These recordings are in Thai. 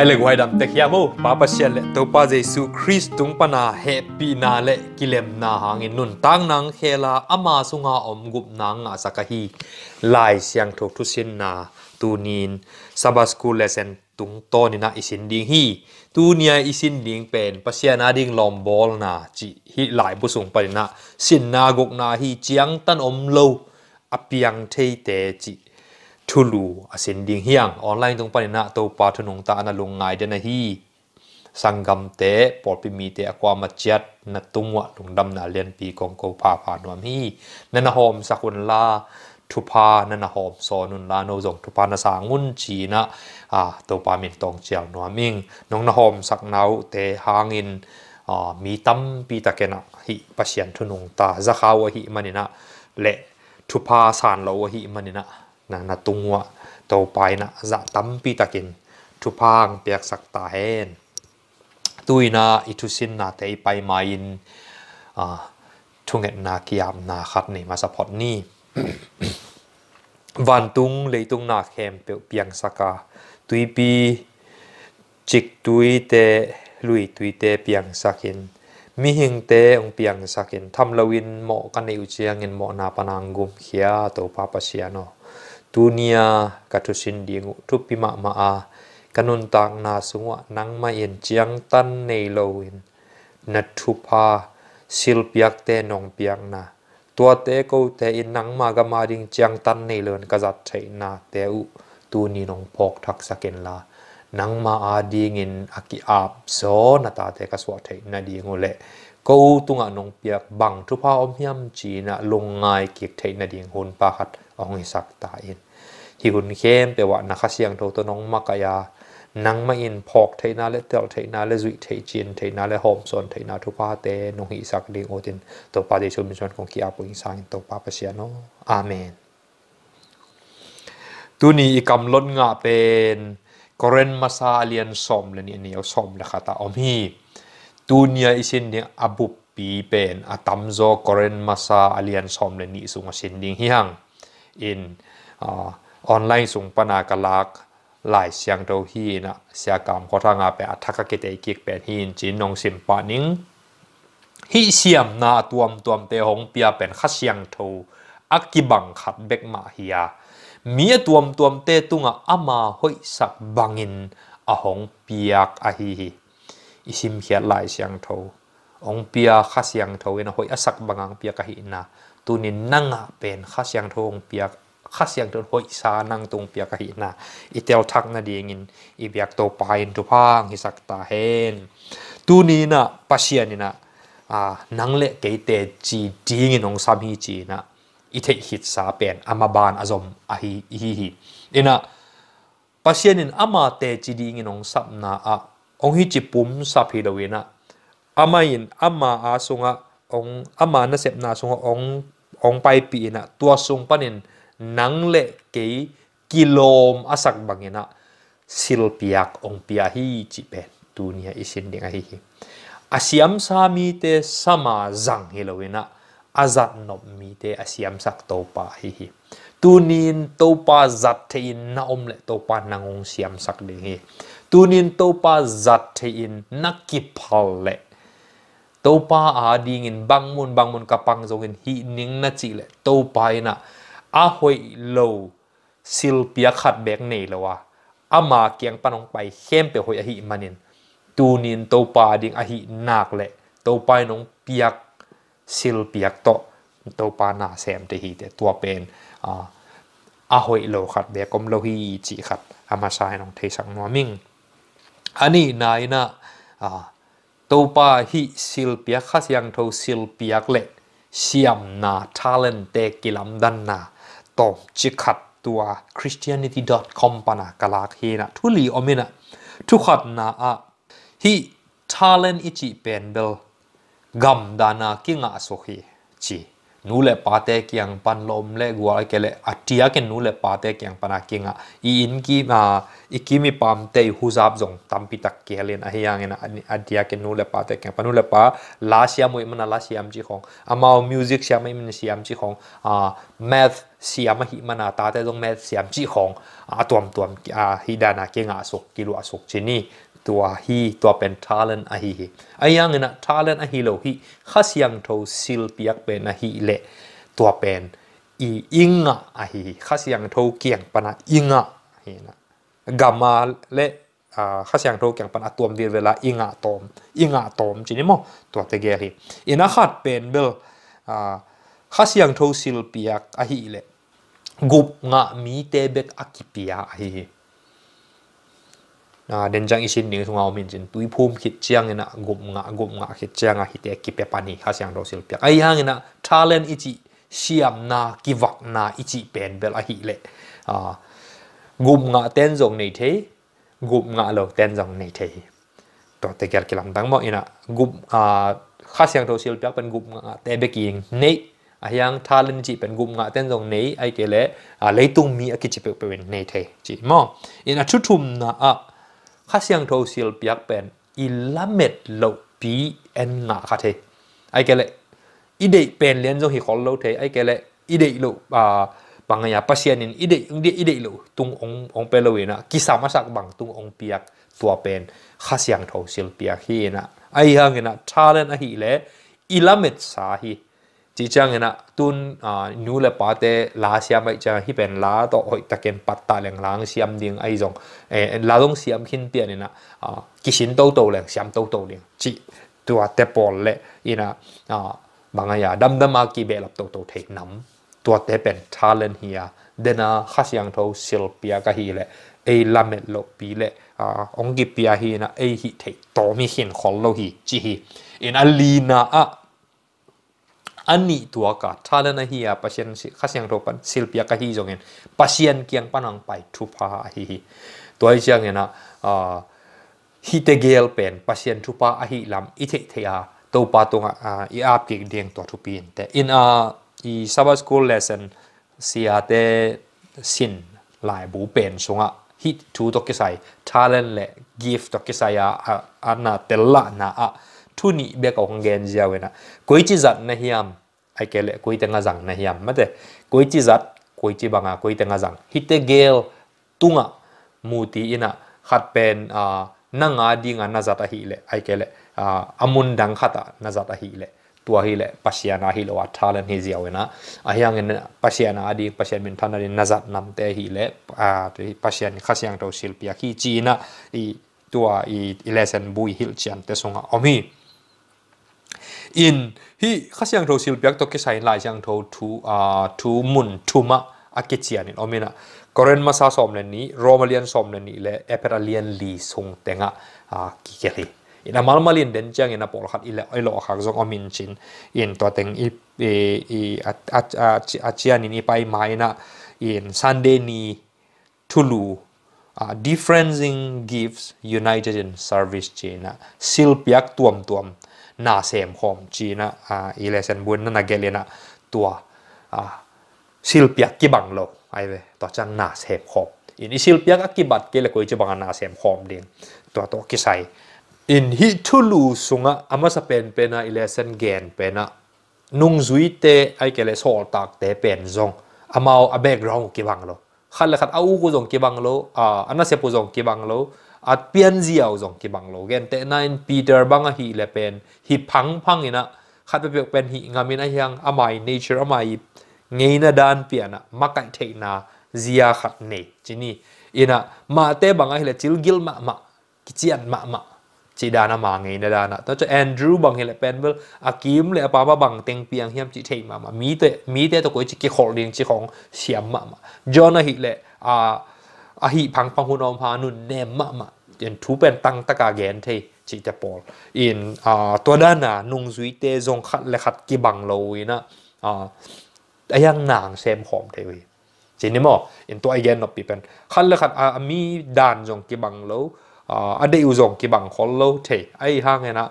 hai lệ quay đam tech yamu papa sian lệ to pa jesu christ tung pa na happy na lệ kilem na hang in nun tang nang khela ama sunga om gup na nga sakahi lai siang thok thu sin na tunin sabah school lesson tung to ni na isin ding hi tu nia isin ding pen pasia na ding lom bol na chi hi lai bu sung pa na sin na gok na hi chiang tan om lo apiang thei te chi ชุลูอาเซนดิงเฮียงออนไลน์ตรงปานนะตัวปาทุนงตาอนลงไงเดนฮีสังกัมเตะปอดพิมีเตะความมาเจัดนัตุงวะลงดำนาเลียนปีกองโกผาผ่านวมฮีนันหอมสักคนลาทุพานันหอมสอนุนลาโนจงทุพานาสางุนจีนะอ่าตัวปามินตองเจียวนวมิงน้องนหอมสักนาวเตะหางินอ่ามีตั้มปีตะเกนะฮิปชียนทุนงตาจะขาวหิมันนะเละทุพาสานเรวหิมันนะนะนตุงวะเตาไปนะจะตั้มปีตะกินทุพางเปียกสักตาเฮนตุยนาอิทุสินนาเตไปมาอินทุงเอ็นนาเกียมนาคัดนี่มาสะพอดนี่วันตุงเลยตุงนาเข้มเปียงสกาตุยปีจิกตุยเตลุยตุยเตเปียงสักินมีหิงเตองเปียงสักินทำลวินเหมาะกันในอุเชียงเงินเหมาะนาปนางกุมเขียตัวปาปเชียโนตุเนียกัตุสินดีงุทุพิมะมาอาคนตักนาสุงวะนังมาเอ็นจียงตันเนโลวินนัทุพาสิลปยักเตนองปยกนาตัวเตกูเตอินนังมากระมาดิงจียงตันเนลเลนกษัตริย์ไชนาเตอุตูนีนองพอกทักสักเกนลานังมาอาดีงินอากิอาบโซนตาเตกสวัสดินาดีงุเลกูตุงอันองเปียกบังทุพาอมยำจีนะลงไงเกียกไทยนาดีงหุนปาขัดองอิสักตาอินฮิุนเข้มเปว่านักเสียงโตตน้องมักยานังมาอินพอกเทนาเลเตลเทนาเลจุยเทจินเทนาเลโฮมสนเทนาทุพาเตนงอิสักดิงโอตินตัวปาดิชุมิชนของกีอาปุอสังตัวปาปเชียโนอาเมนตุนีอีกคำล้นงาเป็นกรณมาซาเลียนสมเลยนี่เนี่ยสมเลยค่ะตาอมีตันียอิสินเนี่ยอบุปปีเป็นอตัมโซกรณมาซาเลียนสมเลยนี่สุงสินดิงฮิฮัง in u ออนไลน์สุงปนากลักหลายเสียงโตฮีนะเสียกรรมเพราะทางอาเปอทักกิตเตกิกเป็นฮีนจีนนงสิมปานิงฮีเสียมนาตัวมตัวเตหงเปียเป็นขัเสียงโตอักกิบังขัดเบกมาเฮียมีตัวมตัวเตตุงอามาห้อยสักบังอินอหงเปียกอฮีฮีอิสิมเฮียหลายเสียงโตองเปียขัเสียงโตเอ็นห้อยสักบังอังเปียกะฮีนะุนินนั่งเป็นข้าเสียงทงเปียกข้าเสียงทงหอยสานั่งตรงเปียกหินะอีเตลทักนาดีงินอีเปียกโตปายทุพังฮิสักตาเฮนตุนีนะปัสยนินะอ่านังเละเกเตจีดีงินองสามีจีนะอีเทหิตสาเป็นอามาบานอาจมอาฮีฮีฮีนะปัสยนินอามาเตจีดีงินองสับนาอะองฮีจิปุมสับีดาวินะอามาอินอามาอาสุงะองอามานะเสพนาสุงะอง ong tua sung panin nang le ke kilom asak bangena sil piak ong pia hi chi asiam sa sama zang hi azat nop asiam sak to pa tunin to pa na om le to pa nangong siam sak tunin to pa zat te le topa a đi in bang môn bang môn kapang zong in hi ning na chi le topa ina a hoi lo sil pia khat bek nei lawa ama kiang panong pai hem pe hoi a hi manin tu nin topa ding a hi nak le topa nong piak sil piak to topa na sem te hi te tua pen a ah, a hoi lo khat be kom lo hi chi khat ama sai nong thei sang no ming ani nai na a ตปาหิซิลเปียคาสยังโทซิลเปียกเลเสียมนาทาเลนเตกิลัมดันนาตอมจิัดตัว christianity.com ปานากลา t เฮนะทุลีอมินะทุขัดนาอะหิทาเลนอิจิเปนเบลกัมดานากิงอจนูเลปาเตกียงปันลมเลกัวอะไรเกลอัตียกันนูเลปาเตกียงปนักิงอ่ะอีอินกีมาอีกีมีปามเตยฮูซับจงตัมปิตักเกลินอะไรอย่างเงีนะอัตียกันนูเลปาเตกียงปนูเลปาลาเซียมวยมันลาเซียมจีของอามามิวสิกเซียมมันเซียมจีของอ่าแมทเซียมหิมันาตาเตยตรงแมทเซียมจีของอ่าตัวมตัวอ่าฮิดานาเกงอ่ะสุกกิโลอ่ะสุกชินี่ตัวฮีตัวเป็นทาเลนอะฮีไอ้ยังนะทาเลนอะฮีโลฮีข้าศสียงทูซิลเปียกเป็นอะฮีเลตัวเป็นอีอิงะอะฮีข้าศสียงทูเกี่ยงปนะอิงะฮีนะกามาเละข้าศสียงทูเกี่ยงปนะตัวมดีเวลาอิงะตอมอิงะตอมจีน่มอตัวเตเกลีอินาขัดเป็นเบลข้าศสียงทูซิลเปียกอะฮีเลกุบงะมีเตเบกอะกิปิยอะฮี đến chẳng ít isin ning thunga mình jin tui phum khit chiang ina gum nga ngã nga khit chiang a hite ki pe pani kha siang ro sil piak ai hang talent ít chỉ siam na ki vak na chỉ pen bel a hi le a gum nga ten jong nei the gum nga lo ten jong nei the to te ger kilam dang mo ina gum a kha siang ro sil piak pen gum ngã te be king nei a hiang thalen chi pen gum ngã tên dòng này ai ke le lấy tung mi a ki chi pe pe nei the chi mo ina chu thum na a ข้าเสียงโทสิลเปียกเป็นอิลเม็ดเลาปีเอ็นงาคาเทไอ้เกเลยอีเดย์เป็นเลี้ยนจงหิคอลเทไอ้เกเลยอีเดย์เลาอ่าบางอย่างปัศยานินอีเดย์อุ่ีเดียอีเดย์เลาตุงององเปโลเวนะกิสามาสักบังตุงองเปียกตัวเป็นข้าเสียงโทสิลเปียกฮีนะไอ้เฮงนะชาเลนอะฮิเล่อิลเม็ดสาฮี chỉ chăng là tuân à nu le pa te la siam ai cha hi pen la to hoi taken pat ta leng lang siam ding ai jong lá e, la dong siam tiền này na à ki sin to to leng siam to to leng chỉ tua te pol le ina à banga ya đâm đâm a kí be lập to to thấy nấm tua te pen tha len hi ya dena khasyang tho sil pia ka hi le ei lamet lo pi le à ong kí pia hi na ei hi thei to mi hin khol lo hi chỉ hi in alina a อันนี้ตัวก็ทาลนะเฮียปัสยนขัสยังโรปันสิลปียกะฮีจงเงินปัสยนเกี่ยงปนังไปทุพาอะฮีตัวเช้างเงนะอ่าฮิตเกลเป็นปัสยนทุพาอะลำอิเทเทียตัวปาตงอ่ะอีอาบกิเดียงตัวทุพินแต่อินอ่ะอีซาบสกูลเลสันเสียเตสินหลายบูเป็นสงะฮิตทูตกิใส่ทาลนและกิฟต์ตกิใส่อ่าอันน่ะเตลล่านะอ่ะ thu nị bia cầu hong gen giao na cuối chi giật na hiam ai kể lệ cuối tiếng rằng na hiam mất thế cuối chi giật cuối chi bằng à cuối tiếng rằng hite gel tunga muti ina khát pen à năng à đi ngan na zata hi lệ ai kể lệ à amun dang khata na zata hi lệ tua hi lệ pasiana hi lo atha len hi giao na a hiang en pasiana adi pasian min thana na zat nam te hi lệ à thì pasian khasiang to silpia hi chi na i tua i lesson bui hil chiam te songa omi อินฮีข้าสียงทศิลป์เบียกตกเกษัยลายอย่างททูอ่าทูมุนทูมะอาเกจียนนีิโอเมนะกรณ์มาซาสอมเนนี้โรมาเลียนสอมเนนี้และเอเปอร์เลียนลีทรงแตงะอ่ากิเกลีอินามัลมาเลียนเดนจังอินาปอลขัดอิเลไอโลขักซงโอเมนชินอินตัวเต็งอีเออีอาอาอาอาเจียนินี่ไปไม่นะอินซันเดนีทูลู Uh, d i ฟ f e r e n c i n g gifts united in service chain uh, silpiak tuam tuam นาเซมคมจีนะอ่าอีเลเซนบุนนั่นนะเกลินะตัวอ่าสิลเปีกกิบังโลไอ้เวตัวจังนาเซมคอมอินสิลเปียกกี่บัดเกลก็จะบังนาเซมคอมเดี่งตัวตัวกิไซอินฮิทุลูสุงะอามาสเปนเป็น่าอีเลเซนเกนเป็น่ะนุ่งซุยเตไอ้เกลสอลตักเตเป็นซงอามาเอาเบกรองกิบังโลขั้นเลยขั้นเอากณซงกิบังโลอ่าอันนั้นเสียปุซงกิบังโลอัดเปียนเสียวจงกีบังโลเกนแต่นายปีเดอร์บังฮีเลเป็นฮีพังพังอินะขัดไปเปียกเป็นฮีงามินอะไรยังอามาเนเจอร์อามาเงิน่าดานเปียนะมักไกเทน่าเสียขัดเนจินีอินะมาเตบังฮีเลจิลกิลมามากิจียนมามาจีดานะมาเงินาดานะตัวจะแอนดรูบังฮีเลเป็นเวลอากิมเลอปาบะบังเต็งเปียงเฮียมจีเทมามามีเตมีเตตัวกุจิกิฮอลลิงจีของเสียมมามาจอห์นฮีเลอ่าอหิพังพังหุนอมพานุนเนมมะมะเนทูเป็นตังตะกาแกนเทชิตะปอลอินตัวด้านน่ะนุงซุยเตจงขัดเลขัดกิบังโลยนะอ่ายังนางเซมหอมเทวีจีนี่มังอินตัวไอเกนนบปีเป็นขันเลขัดอามีด่านจงกิบังโลอ่าอเดยวจงกิบังคอลโลเทไอห่างไงนะ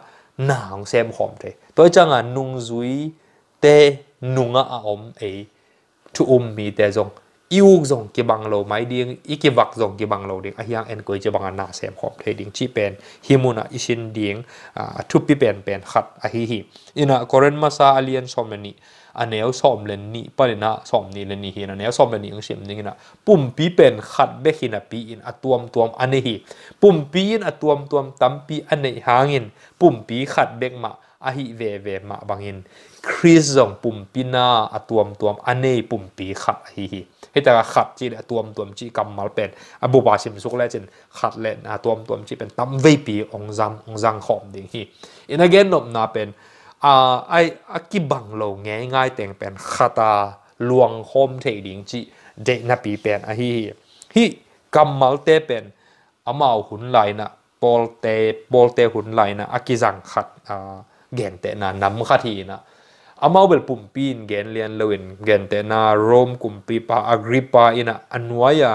นางเซมหอมเทตัวจังอ่ะนุงซุยเตนุงอาอมเอทุอุมมีเตจงอิว่งกีบังโลไม่ด้งอีกีวักส่งกีบังโลดิ่งอ่ะยางเอ็นกวยจะบังนาเสียมขอบเทดิ่งชีเป็นฮิมุนะอิชินดิ่งอ่าทุบปีเป็นเป็นขัดอ่ะฮีฮีอีน่ะกอร์เรนมาซาอเลียนซอมเลนีอันเนีลซอมเลนนี่ปะเลยนะซอมนี่เลนนี่เห็นอันเนีลซอมเลนนี่อังเสียมนี่น่ะปุ่มปีเป็นขัดเบกินะปีอินอัตวมตัวมอันเนฮิปุ่มปีอินอัตวมตัวมตั้มปีอันเนหางิน ปุ่มปีขัดเบกมาอ่ะฮีเวเวมาบังอิน คริสส่งปุ่มปีหน่าอัตวมตวอันเนปุ่มปีขัดอะฮีฮีให้แต่ขัดจีเลยตัวมตัวมจีกำมาเป็นอบุบาชิมสุกเลจินขัดเล่นะตัวมตัวมจีเป็นตั้มเวปีองซังองซังขอมดิ่งฮีอินเกนนบนาเป็นอ่าไออกิบังโลง่ายง่ายแต่งเป็นคาตาลวงโฮมเทดิงจีเดนปีเป็นอะฮีฮีกำมาเตเป็นอามาหุนไหลนะบอลเตบอลเตหุนไหลนะอกิจังขัดอ่าแก่นเตนะน้ำขัดทีนะอามาเบลปุ่มปีนเกนเลียนเลวินเกนเตนาโรมกุมปีปาอกริปาอินะอันวายา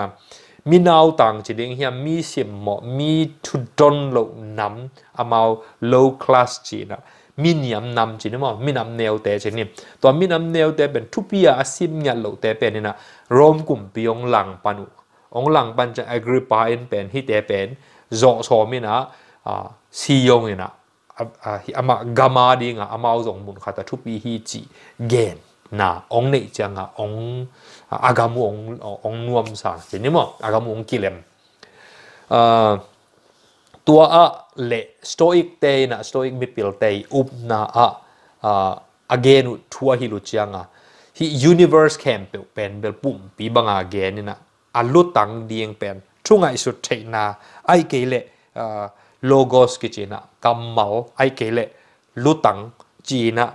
มีนาวต่างจีดิงเฮียมีเสียมหมอมีทุดอนโลน้ำอามาโลคลาสจีนะมีเนียมน้ำจีนะมีน้ำเนวแต่จีนี่ตัวมีน้ำเนวแต่เป็นทุพียาสิมเงาโลแต่เป็นนะโรมกุมปีองหลังปานุองหลังปานจะอกริปาอินเป็นฮิเตเป็นจอโซมินะอ่าซียงนะ hi ama gama ding a amau zong mun khata thupi hi chi gen na ong nei changa ong agamu ong ong nuam sa che nimo agamu ong kilem a tua a le stoic te na stoic mipil te up na a again tua hi lu changa hi universe camp pe pen bel pum pi banga gen na alu tang dieng pen thunga isu theina ai ke le uh, logos ki china kamal ai kele lutang china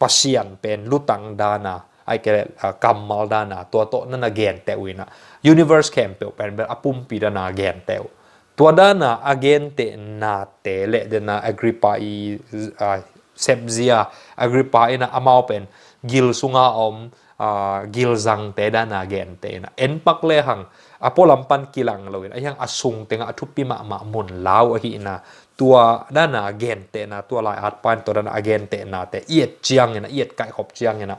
pasian pen lutang dana ai kele uh, kamal dana to to na na gen te uina universe camp pen ber apum pi dana gen te to dana agen te na te le dana agripa i uh, sebzia agripa ina amau pen gil sunga om uh, gil zang te dana gen te na en pak le hang apo lampan kilang loin ayang asung tenga athupi ma ma mun lao hi na tua dana again te na tua lai at pan to dana again te na te yet chiang na yet kai khop chiang na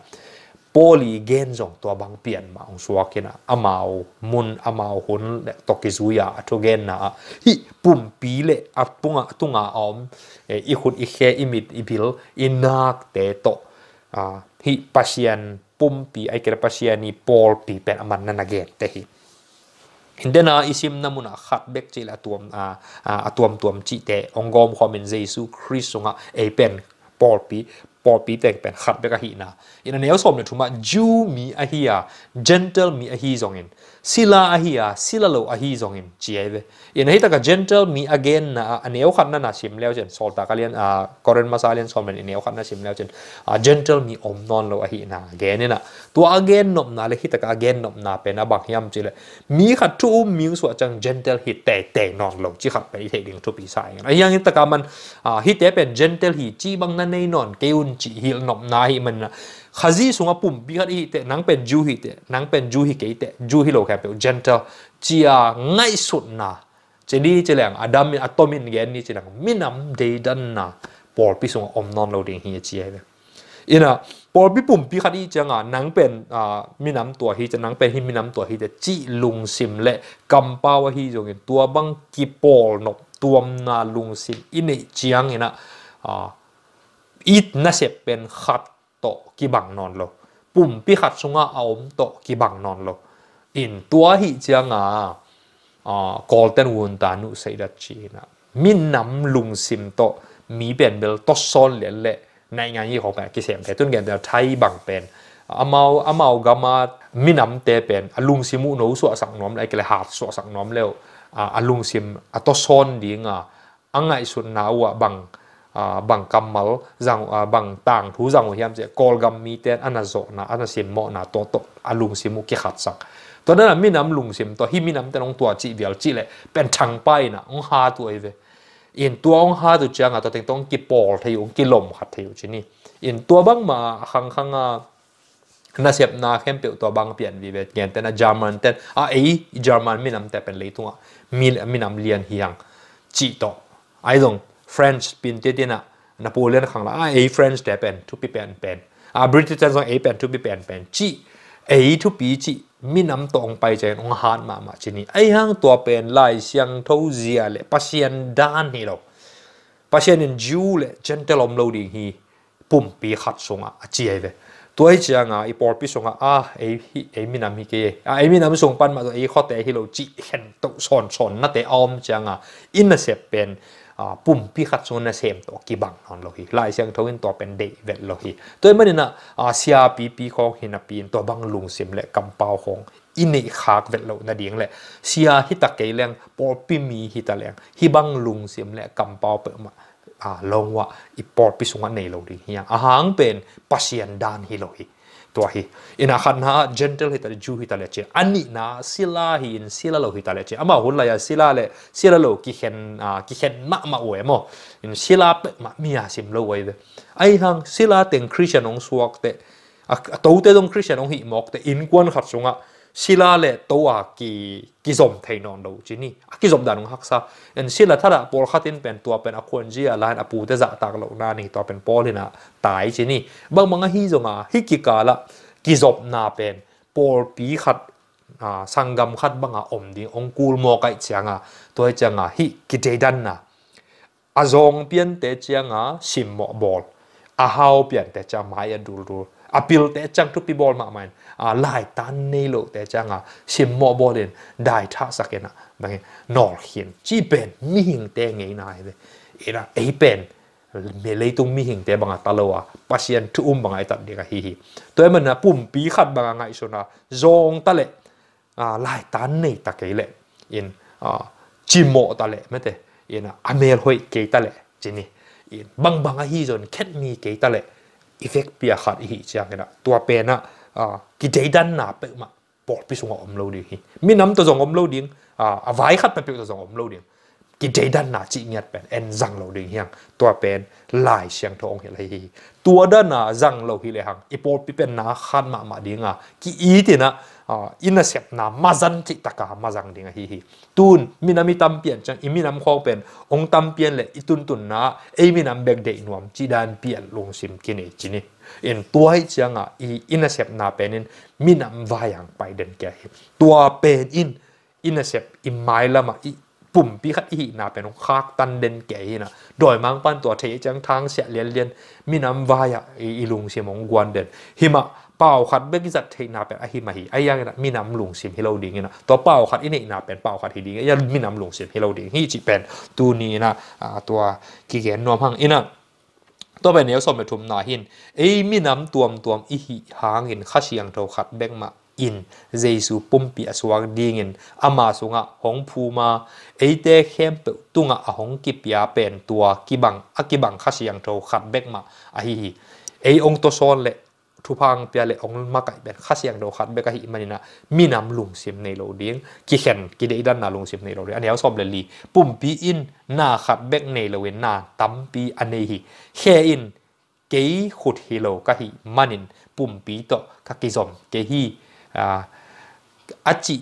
poli gen jong tua bang pian ma ong suakena amao mun amao hun le toki zuya atho gen na hi pum pi le apunga tunga om e i khut i khe i mit i bil i nak te to a ah, hi pasien pum pi ai ke pasien ni pol pi pen aman na nagen te hi เห็นเดนอิซิมนามุนะขัดเบกจีละตัวอ่าอ่าตัวตัวจีเตองกอมความเป็นเยซูคริสต์งะเอเป็นปอลปีอปีแตกเป็นขัดเบกะฮีนะอินันเอลสมเนี่ยถทุมาจูมีอะฮียาเจนเทลมีอะฮีจงเงินศิลาอะฮียาศิลาโลอะฮีจงเงินเจียเวอินันเฮตักกับเจนเทลมีอ g เกนนะอันเอลขัดนั่นนะชิมแล้วเช่นสอลตากาเลียนอ่าคอร์เรนมาซาเลียนสมเนี่ยอินเอลขัดนั่นชิมแล้วเช่นอ่าเจนเทลมีอมนอนโลอะฮีนะเกนเนี่ยนะตัวอ g เกนนบนาเลยฮิตักกับอ a เกนนบนาเป็นอะบังยามจีเลยมีขัดทุ่มมิวส์ว่าจัง gentle ฮิตแต่แต่นอนโลจิขัดไปเทดิงทุปีสายอันยังฮิตักกับมันอ่าฮิตแต่เป็น gentle ฮิจีบังนั่นในนอนเกี่ยวน chỉ hiểu nộm na hi mình khazi sunga pum bi khat hi te nang pen ju hi te nang pen ju hi ke te ju hi lo ka pe gentle chia à, ngai sut na chedi chelang adam atomin gen ni chelang minam de dan na por pi sunga om non lo ding à, à, hi chi ai ina por bi pum pi khadi changa nang pen mi nắm tua hi cha nang bền hi mi nắm tua hi de chi lung sim lệ, kam pa wa hi giống như, tua băng kipol por nok na lung sim ine chiang ina อิดนะเสเป็นขัดโตกีบังนอนลปุ่มพี่ขัดสงอาเอาโตกีบังนอนลอินตัวหิเจีางอ่ะอกอลเทนวุนตานุเซดัชีนะมินน้ำลุงซิมโตมีเป็นเบลตซอนเหลเลในงานยี่ของแกกิเสียมแต่ต้นแกนแตไทยบังเป็นอามาอามากามา มินน้ำเตเป็นลุงซิมุโนสวสังน้อมไรกัเลยหาดสวสังน้อมเล้วอาลุงซิมอตซอนดีงอ่ะอังไงสุนนาวะบัง à, bằng cầm mal rằng à, bằng tàng thú rằng của hiểm sẽ call gam mi tên anh zo na anh xin mọ na to to lùng alung mu ki khát sắc to đó là mi nam lùng sim to hi mi nam tên ông tua chị vial chị lệ pen chang bay na ông ha tu ấy về in tua ông ha tu chang à to tiếng tông ki ball thấy ông ki lom khát thấy chứ ni in tua băng mà khăng khăng à na siap na khem pe tua bang pian vi vet ngen ten a german ten a ei german bên te tua. Mi mi minam lian hiang chi to ai dong ฟรานซ์ปินเตตยนะนโปเลียนขังละเอฟรานซ์เดเป็นทุปีเป็นเป็นอ่าบริเตนส่งเอเป็นทุปีเป็นเป็นจีเอทุปีจีมีน้ำตองไปใจองฮานมามาชินีไอ้ห้างตัวเป็นลายเสียงเท่าเสียเลยปัศยันด้านนี่หรอกปัศยนจูเลยเจนเตลอมโลาดีฮีปุ่มปีขัดส่งอ่ะเจียเลยตัวไอ้เจียง่ะไอ้ปอร์ปีส่งอ่ะอ่ะไอฟเอมีน้ำฮีเกย์อ่ะอมีน้ำส่งปันมาตัวไอ้ข้อแต่ฮิโรจิเห็นตกสอนสอนนั่นแต่ออมเจียง่ะอินเสพเป็นปุ่มพิขัดชนนะเซมตัวกีบังนอนโลฮีลายเสียงทวินตัวเป็นเดเวดโลฮีตัวมันน้ะอาเซียปีปีของหฮนปีนตัวบังลุงเสมและกัมปาวของอินิคากเวทโลนาดียงแหละเซียฮิตาเกลียงปอปิมีฮิตาเลียงฮิบังลุงเสมและกัมปาวเปิดมาลงว่าอีปอดพิสุงันในโลดีย่างอาหางเป็นปัสเซียนดานฮิโลฮีตัวฮีอินาขันฮะ gentle ฮิตาเลจูฮิตาเลเจอันนี้นะศิลาฮินศิลาโลฮิตาเลเจอามาหุ่นลายศิลาเลศิลาโลกิเห็นอ่ากิเห็นมะมะโวยมออินศิลาเปมะมีอาสิมโลไว้เวไอหังศิลาเต็งคริสเตียนองสวกเตอะตัวเตตรงคริสเตียนองฮิมอกเตอินกวนขัดสงะสิลาเลตัวกีกิจมไทยนอนดูจีนี่กิจมดานุฮักซาเอ็นสิลาถ้าปอลขัดินเป็นตัวเป็นอควนจีอาลานอปูเตจะตากเล่กนานี่ตัวเป็นปอลินะตายจีนี่บางบางฮิจงาฮิกิกาละกิจมนาเป็นปอลปีขัดสังกมขัดบางอมดิองกูลโมกัยเจียงาตัวเจียงาฮิกิเจดันนะอาจงเปลี่ยนเตเจียงาสิมบอลอาฮาวเปลี่ยนเตจะมาเอดูดู appeal te chang tu pibol ma main a à, lai tan nei lo te chang a à. sim mo bolin dai tha sakena bang à. nor hin chi pen mi hing te ngei na he era e pen me le tung mi hing te bang ta lo a pasien tu um bang ai tat ding a hi hi to em na pum pi khat bang ngai so na zong ta le a lai tan nei ta ke le in a chi mo ta le me te in a amel hoi ke ta le chini in bang bang a hi zon ket mi ke ta le อีเฟกเปียขาดอีหิจังกันนะตัวเป็นอะอ่ากิจดันหนาเปิดมาปอดพิสุงอมโลดิ้งมีน้ำตัวสองอมโลดิ้งอ่าอวัยขัดไปเปิดตัวสองอมโลดิ้งกิเจดันนาจีเงียดเป็นเอ็นจังเราดึงเฮียงตัวเป็นลายเสียงทองเฮลัยตัวดันนาจังเราฮิเลยฮังอีโปปิเป็นนาขันมามาดิ่งอ่ะกีอีทีนะอินเสียบนามาจันจิตกามาจังดิ่งฮิฮิตุนมินามิตัมเปียนจังอิมินามข้อเป็นองตัมเปียนเลยอีตุนตุนนะเอมินามเบกเดนวมจีดันเปียนลงซิมกินเอจินี่อินตัวให้เจียงอ่ะอีอินเสียบนาเป็นมินามวายังไปเดินแก่ตัวเป็นอินอินเสียบอิมไมลละมาอีปุ่มพิคัดอีนาเป็นคากตันเดนเกยนะโดยมังปันตัวเทจังทางเสียเลียนเลียนมีน้ำวายอีลุงเสียมงกวนเดินหิมะเป่าขัดเบกิจัดเทนาเป็นอหิมะหิไอ้ยังนะมีน้ำลุงเสียมฮิโลดิงนะตัวเป่าขัดอินี่นาเป็นเป่าขัดฮิดิงยังมีน้ำลุงเสียมฮิโลดิงฮิจิเป็นตูนีนะตัวกิเกนนวมหังอินะตัวเป็นเนื้อสมเป็นทุมนาหินไอ้มีน้ำตวมตวมอีหิหางหินข้าเชียงเทาขัดเบงมา in jesu pumpi aswak dingin ama sunga hong phuma eite khem pe tunga a hong ki pia pen tua kibang akibang khasiang tho khat bek ma a hi hi ei ong to son le thu phang pia le ong ma kai ben khasiang do khat bek a hi manina mi nam lung sim nei lo ding ki khen ki dei dan na lung sim nei lo an yaw som le li pumpi in na khat bek nei lo wen na tampi anei hi he in กี่ขุดฮิโลก็ฮิมันินปุ่มปีโตกกิซอมเกฮี à a chị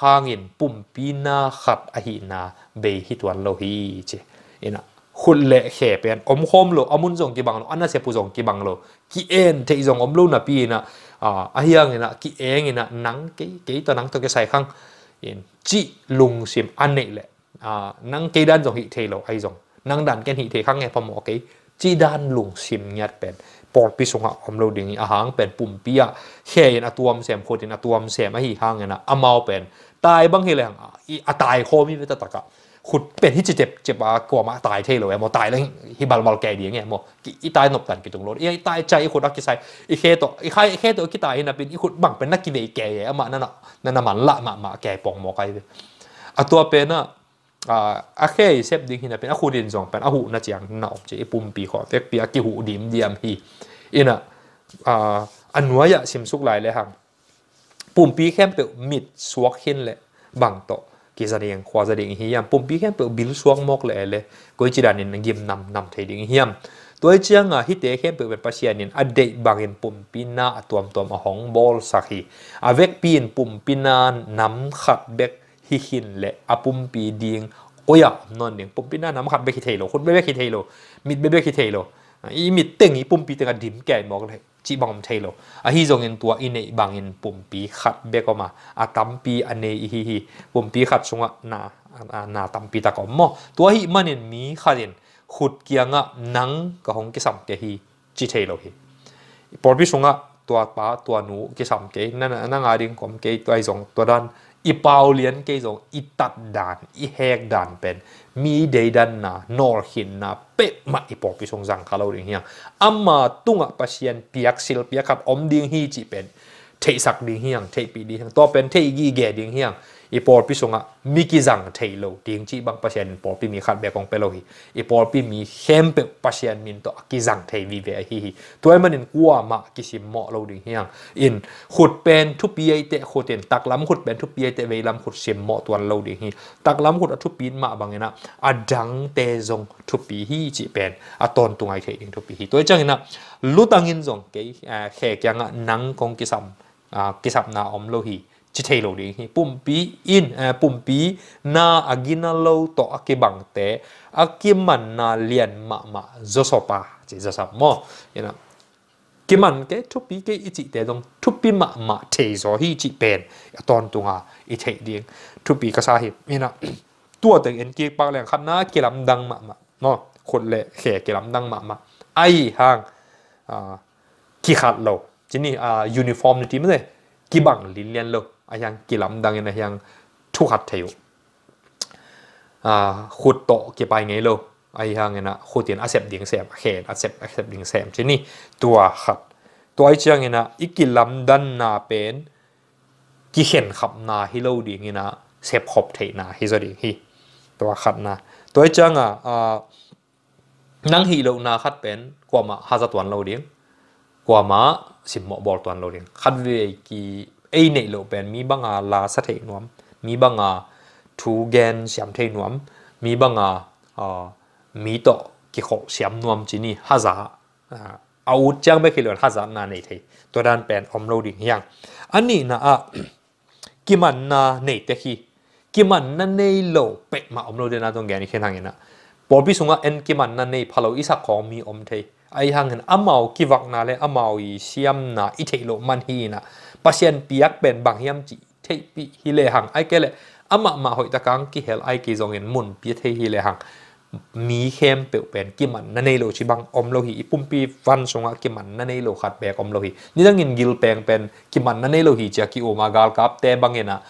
hang in pum pina khat a hi na be hi tuan lo hi che ina khul le khe om khom lo amun jong ki bang lo ana se pu jong ki bang lo ki en te jong om lo na pi na à a hiang ina ki eng ina nang cái cái to nang to cái sai khang in chị lung sim an nei le à nang cái dan jong hi the lo ai jong nang dan ken hi the khang nghe pa mo cái chị dan lung sim nhát pen ปอดปิสุงะอมโลดิ่งอาหางเป็นปุ่มเปียเขียนอตัวมเสียมโคตินอตัวมเสียมอหิหางเนี่ยนะอาเมาเป็นตายบางทีเลงอ่ะตายโคมีไม่ตะตะกะขุดเป็นที่เจ็บเจ็บกลัวมาตายเท่เลยมอตายแล้วฮิบาลบอลแกดีเงี้ยมออีตายหนบกันกิตรงรถอีตายใจอีขุดอักกิไซอีเคตอีใครอเคตอีกิตายนะเป็นอีขุดบังเป็นนักกินไอแกอ่ะมานั่นน่ะนั่นน่ะมันละมามาแกปองมอไกอตัวเป็นอ่ะอาเคเซฟดิ้งหินะเป็นอาคูดินสองเป็นอาหูนะจียงนอกจีปุ่มปีขอเฟกปีอากิหูดิมเดียมฮีอินะอันวัยสิมสุกไหลเลยฮังปุ่มปีแค่เปิดมิดสวกหินเลยบังโตกิจเดียงควาเดียงฮิยมปุ่มปีแค่เปิดบิลสวกมอกเลยเลยก็จีดานินยิมนำนำเทดิงฮิยมตัวเจียงอ่ะฮิตเอเข้มเปิดเป็นปัจจัยนินอเดบางินปุ่มปีนาตัวมตัวมหองบอลสักฮีอเวกปีนปุ่มปีนานน้ำขัดเบกฮิคินและอปุ่มปีดิงโอ้ยนอนเนียงปุ่มปีน่าน้ำขัดเบคิเทโลคนเบคิเทโลมิดเบคิเทโลอีมิดเต็งอีปุ่มปีเต็งอดิมแก่บอกเลยจีบังเทโลอะฮีจงเงินตัวอินเนบังเงินปุ่มปีขัดเบกอมาอะตัมปีอันเนอีฮีฮีปุ่มปีขัดชงะนาอนาตัมปีตะกอมมอตัวฮีมันเนมีขัดเนขุดเกียงะนังกะองกิสัมเกฮีจีเทโลฮีปอบพิชงะตัวป้าตัวหนูกิสัมเกนั่นนั่งอาดิงกอมเกตัวไอสองตัวดันอีเปาเลียนเกยสงอีตัดด่านอีแหกด่านเป็นมีเดดันนะนอร์หินนะเป๊ะมาอีปอปพิสงสังคาเราดิงเฮียอามาตุงอ่ะปัียันเปียกสิลเปียกับอมดิงฮีจีเป็นเทสักดิงเฮียงเทปีดิ่งตัวเป็นเทอีกีเกดิงเฮียงอีปอรพิสงะมีกิจังเทโลดิ้งจีบังปัียนปอรพิมีขัดแบกองเปโลฮีอีปอปพิมีเข้มเปเัียนมินโตกิจังเทวีเวฮีฮีตัวมันอินกัวมากิสิมเหมาะเราดิงเฮียงอินขุดเป็นทุปีไอเตะโคเตนตักล้ำขุดเป็นทุปีไอเตะเวล้ำขุดเสียมเหมาะตัวเราดิ้งฮีตักล้ำขุดอทุปีนมาบางเงินะอดังเตจงทุปีฮีจีเป็นอตอนตุงไอเทียงทุปีฮีตัวจังเงินะลุตังอินจงเกย์แขกยังนังกงกิสัมกิสัมนาอมโลฮี chỉ thấy lâu đi bùm bí in à, bùm bí na agina lâu to ake bằng tế ake man na liền mạ mạ do so pa chỉ do so mo you know cái man cái chút bí cái ít chị tế dòng chút bí mạ mà thấy rõ hi chỉ bền toàn tung à ít thấy đi chút bí cái sao hiệp you know tua từ anh kia bao lần khăn na kia làm đăng mạ mạ, nó khốn lệ khẻ kia làm đăng mạ mạ, ai hàng à kia khát lâu chỉ ni à uniform này tí mới này kia bằng liên liên lâu อายังกี่ลำดังยังยังทุกขัดเทียวอ่าขุดโตกี่ไปไงโลอายังยังนะขุดเตียนอาเสพดิ่งเสบเขนอาเสบอาเสพดิ่งแสบเช่นี่ตัวขัด ตัวไอเชียงยังนะอีกกี่ลำดันนาเป็นกี่เข็นขับนาฮิโลดิ่งยันะเสพขบเทนาฮิโลดิ่งฮีตัวขัดนะตัวไอเชียงอ่ะอ่านั่งฮิโลนาขัดเป็นกว่ามาฮาซาตวันโลดิ่งกว่ามาสิบหมอบอลตวันโลดิ่งขัดเวกี ai này lộ mi băng à là sát thể nuông mi băng à thu gen xiam thể nuông mi băng à mi to cái khổ xiam nuông chỉ ni ha giá ao chẳng mấy khi luận ha giá na thế tôi đang bèn om lâu đỉnh yang anh này na à kim anh na này khi kim anh na này lộ bẹt mà om lâu đỉnh na tôi nghe như thế nào vậy bỏ bi sung en kim anh na này phalo isa khó mi om thế ai hàng hằng amau kivak na le amau i siam na ithei lo man hi na ปัียนเปียกเป็นบางยมจีเทปีฮิเลหังไอเกลอามามาหอยตะกังกิเฮลไอกิจงเงินมุนเปียเทฮิเลหังมีเข้มเปียวเป็นกิมันนั่นเองโลชิบังอมโลหิปุ่มปีฟันสงะกิมันนั่นเองโลขัดแบกอมโลหินี่ต้องเงินกิลแปลงเป็นกิมันนั่นเองโลหิจากกิโอมากาลกับเตบังเงินะ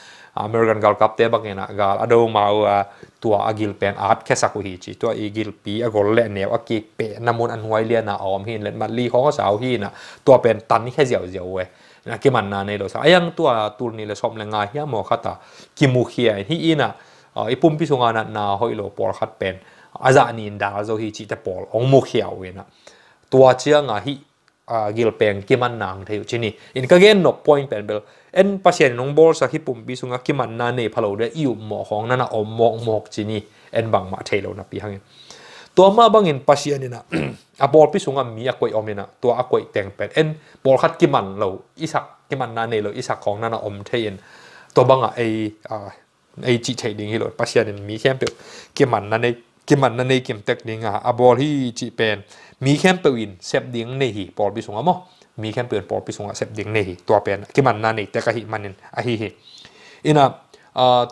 อเมริกันกาลกับเตบังเงินะกาลอดมาว่าตัวอากิลแปลงอาร์ตแค่สักหิจิตัวอีกิลปีอากลเล่นเนียวอากิเปะน้ำมันอันหวยเลียนนะออมหินเล่นมันลีขอสาวหินนะตัวเป็นตันแค่เจียวเจียวเว้ยนะกิมันนาในโลซายังตัวตวนี่เลยชมบเลยงาายยามอคตากิมุเขียที่อินะอีปุ่มพิสุงานน่าหอยโลปอลขัดเป็นอาจารย์นินดาโจฮิจิตปอลองมุเขียวเวนะตัวเชียงอ่ะฮิกิลเปงกิมันนางเทียวชินีอินก็เกนนบพอยเป็นเบลเอ็นพัชเชนน้องบอลสักฮิปุ่มพิสุงากิมันนาเนพะโลเดียอิวหมอของนั่นอ่ะอมมองมอกชินีเอ็นบังมาเทียวนะปีฮังเตัวมาบังอินปัสยานินะอ่ะบอลพิสุงามีอ่ะกวยอมินะตัวอ่ะกวยแต่งเป็นเอ็นบอลคัดกิมันเราอิสักกิมันนาเนเราอิสักของนานาอมเทียนตัวบังอะไออาไอจิเทดิงฮิโรปัสยานินมีแค่เปียวกิมันนาเนกิมันนาเนกิมเทกดิงอะอาะบอลที่จิเป็นมีแค่เปีวินเซบดิงเนฮีบอลพิสุงามอมีแค่เปียนบอลพิสุงาเซบดิงเนหีตัวเป็นกิมันนาเนแต่กะหิมันนินอ่ะฮิฮอีน่า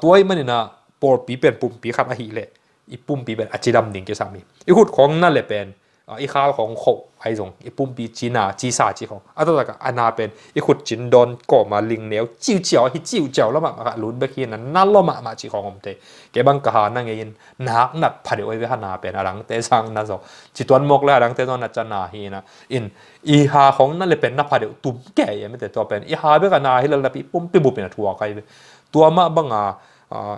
ตัวไอ้มันน่นะบอลปีเป็นปุ่มปีครับอ่ะฮิเลยออีีปปปุ่มเ็นจิด一般比本阿吉拉สามีอีของนั่นแหละเป็นอ่าอีข้าวของโคไอซงอีปุ่มปีจีนาจีซาจีของอัตตะกะอนาเป็นอีขุดจินดอนก่อมาลิงเหนียวจิ้วเจียวฮิจิ้วเจียวแล้วมาหลุดไเบี้นั้นนั่นละมมาจีของผมเตแกบังกะหานั่งเงินนักนักผาดเอาไว้หนาเป็นอะไรังเตซังนะน๊อจิตวันมกแล้วอรังเตซังนัจนาฮีนะอินอีฮาของนั่นเลยเป็นนับผาดเอาตุ้มแก่ยังไม่แต่ตัวเป็นอีฮาเบกนาฮิ้ลราปีปุ่มปีบุปเป็นทัวใครตัวมาบังอ่ะ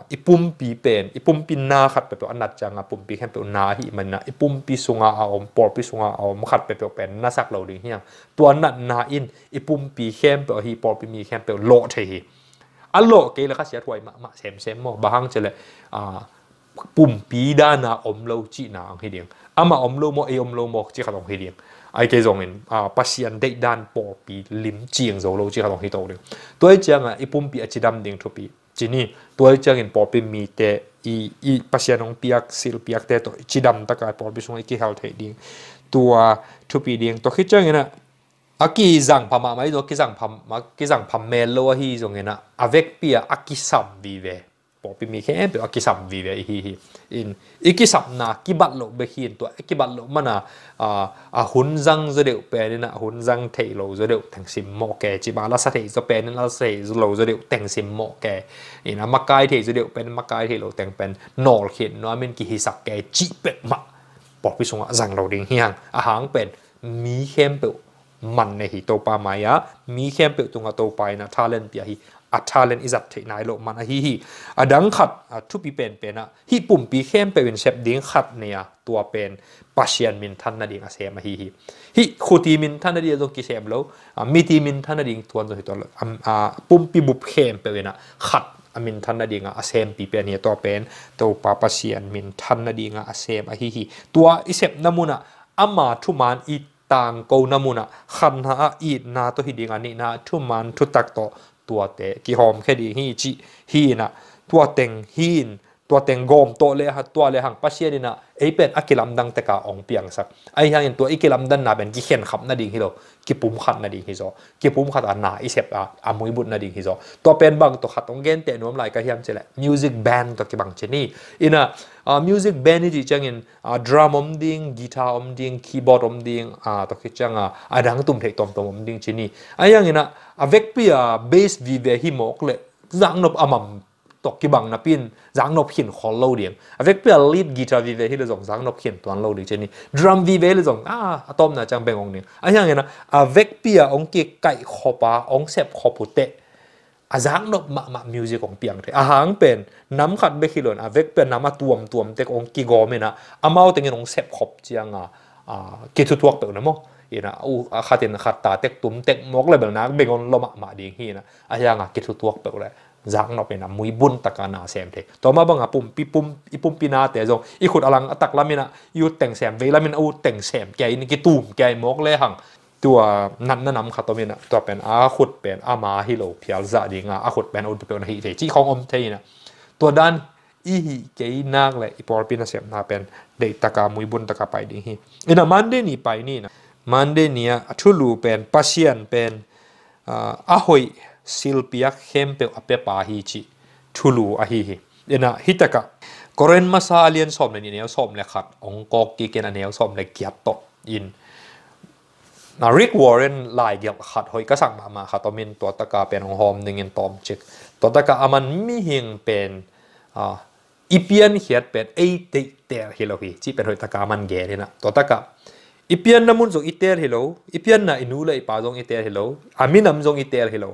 ipum pi pen ipum pi na khat pe pe anat changa pum pi khem pe na hi man na ipum pi sunga a om por pi sunga a om khat pe pe pen na sak lo ding hiang tu anat na in ipum pi khem pe hi por pi mi khem pe lo the hi a lo ke la kha sia thwai ma ma sem sem mo ba hang chele a ah, pum pi da na om lo chi na ang hi ding ama om lo mo e om lo mo chi kha dong hi ding ai cái dòng in à pasian date dan bỏ pi lim chiang zo lo chi kha dong hi to ding toi chang a ipum pi a chi dam ding thu pi chỉ ni tuổi chẳng in bỏ mi tệ i i pasian ông piak sil piak tệ to chỉ đâm tất cả bỏ bị xuống cái hậu thể điên tua thu pi điên to khi chẳng in aki rằng phàm mà mấy đó cái rằng phàm cái rằng phàm mê lo hi rồi nghe na avec pia aki sam popi mi khem pe akisam vì vậy hi hi in ikisam na kibat lo be hin to kibat lo mana a a hun jang zo deu pe ni na hun jang thei lo zo deu thang sim mo ke chi ba la sa thei zo pe ni la se zo lo zo deu tang sim mo là in a makai thei zo deu pen makai thei lo tang pen nol khin no min ki hi sak ke chi pe ma popi sung a à, jang lo ding hiang a hang pen mi khem pe man ne hi to pa maya mi khem pe tunga to pa na thalen pia hi อัตราเลนอิจัดเทนายโลมันฮิฮิอดังขัดทุปีเป็นเป็นอะฮิปุ่มปีเข้มไปเป็นเชฟดิ้งขัดเนี่ยตัวเป็นปัสเชียนมินทันนาดิ้งอาเซมฮิฮิฮิคูตีมินทันนาดิ้งตรงกิเซมแล้วมีตีมินทันนาดิ้งตัวตัวตัวอ่าปุ่มปีบุบเข้มไปเป็นอะขัดมินทันนาดิ้งอาเซมปีเป็นเนี่ยตัวเป็นตัวปาปัสเชียนมินทันนาดิ้งอาเซมฮิฮิตัวอิเซมนามุน่ะอามาทุมานอีต่างกูนมุน่ะขันหาอีนาตัวฮิดิ้งอันนี้นาทุมานทุตักโตตัวเตะกิหอมแค่ดีฮีจีฮีนะ ตัวเต็งฮีนตัวเต็งโกมโตเละตัวเละหังพัชเชนินะไอเป็นอักิลัมดังแต่กาองเปียงสักไอหังเห็นตัวอักิลัมดันนาเป็นกิเขียนขับนาดิ่งฮิโรกิปุ่มขัดนาดิ่งฮิโซกิปุ่มขัดอันนาอิเซปอาอามุยบุตนาดิ่งฮิโซตัวเป็นบางตัวขัดองเกนเตนวมไหลกะเฮียมเจละมิวสิกแบนตัวกิบังเจนี่อินะอ่ามิวสิกแบนนี่จีจังอินอ่าดรัมอมดิ่งกีตาร์อมดิ่งคีย์บอร์ดอมดิ่งอ่าตัวกิจังอ่าอ่าดังตุ่มเทกตอมตอมอมดิ่งเจนี่ไอหังอินะอ่าเวกปีอ่าเบสวีเวฮิโมกเละจังนบอามตกกี่บังนับปินจางนบเขินขอล่าเดียงเวกเปียลีดกีตาร์วีเวที่เราส่งจางนบเขินตัวเราดีเจนี่ดรัมวีเวเราส่งอ่าะตอมนะจังเป็นองเนี่ยอันยังไงนะอเวกเปียองเกไก่ขอปลาองเสบขอปุเตะอาจางนบมามามิวสิกของเปียงเทอาหางเป็นน้ำขัดเบคิลอนอาเวกเป็นน้ำมาตวมตวมเตกองกีโกเมนะอาเมาแต่เงินองเสพขอบเจียงอ่ะอ่าเกตุทวกเปิดนะมั้งอีนะอู้ขัดเต็นขัดตาเต็กตุ้มเต็กมกเลยแบบนั้นเบงอนลมหมาดีฮีนะอายังอ่ะเกตุทวกเปิดเลยจากนอเป็นมุยบุญตะกานาแซมเทต่อมาบังอาปุ่มปีปุ่มอีปุ่มปีนาแต่จงอีขุดอลังตักลามินะยูแต่งแซมเวลามินอูแต่งแซมแกนี่กิตูมแกมอกเลยหังตัวนั้นนะนำค่ะตัวมินะตัวเป็นอาขุดเป็นอามาฮิโลเพียลจะดีงาอาขุดเป็นอุดเป็นฮิเทจีของอมเทนะตัวดันอีเกยนักเลยอีปอรลปีนาแซมนาเป็นเดตะกามุยบุญตะกาไปดิฮีอินามันเดนี่ไปนี่นะมันเดนี่อะทุลูเป็นปัสเซียนเป็นอ่าหอยสิลปิยกเข้มเปียอเปปาฮีจิทูลูอะฮีฮีเอ็นะฮิตกะกรณ์มาซาเลียนสอมในนี้เนี้ยสอมเลยครับองกอกกีเกนอันเนี้ยสอมเลยเกียรตตกอินนาริกวอร์เรนลายเกียรบขัดหอยก็สั่งมามาค่ะตอมินตัวตะกาเป็นองค์หอมหนึ่งเงินตอมจิกตัวตะกาอามันมีเฮงเป็นอ่าอีเปียนเขียดเป็นเอติเตอร์เฮโลฮีที่เป็นหอยตะกามันแก่เลยนะตัวตะกาอีเปียนน้ำมันจงอีเตอร์เฮโลอีเปียนน่ะอินูเลยปลาจงอีเตอร์เฮโลอามินน้ำจงอีเตอร์เฮโล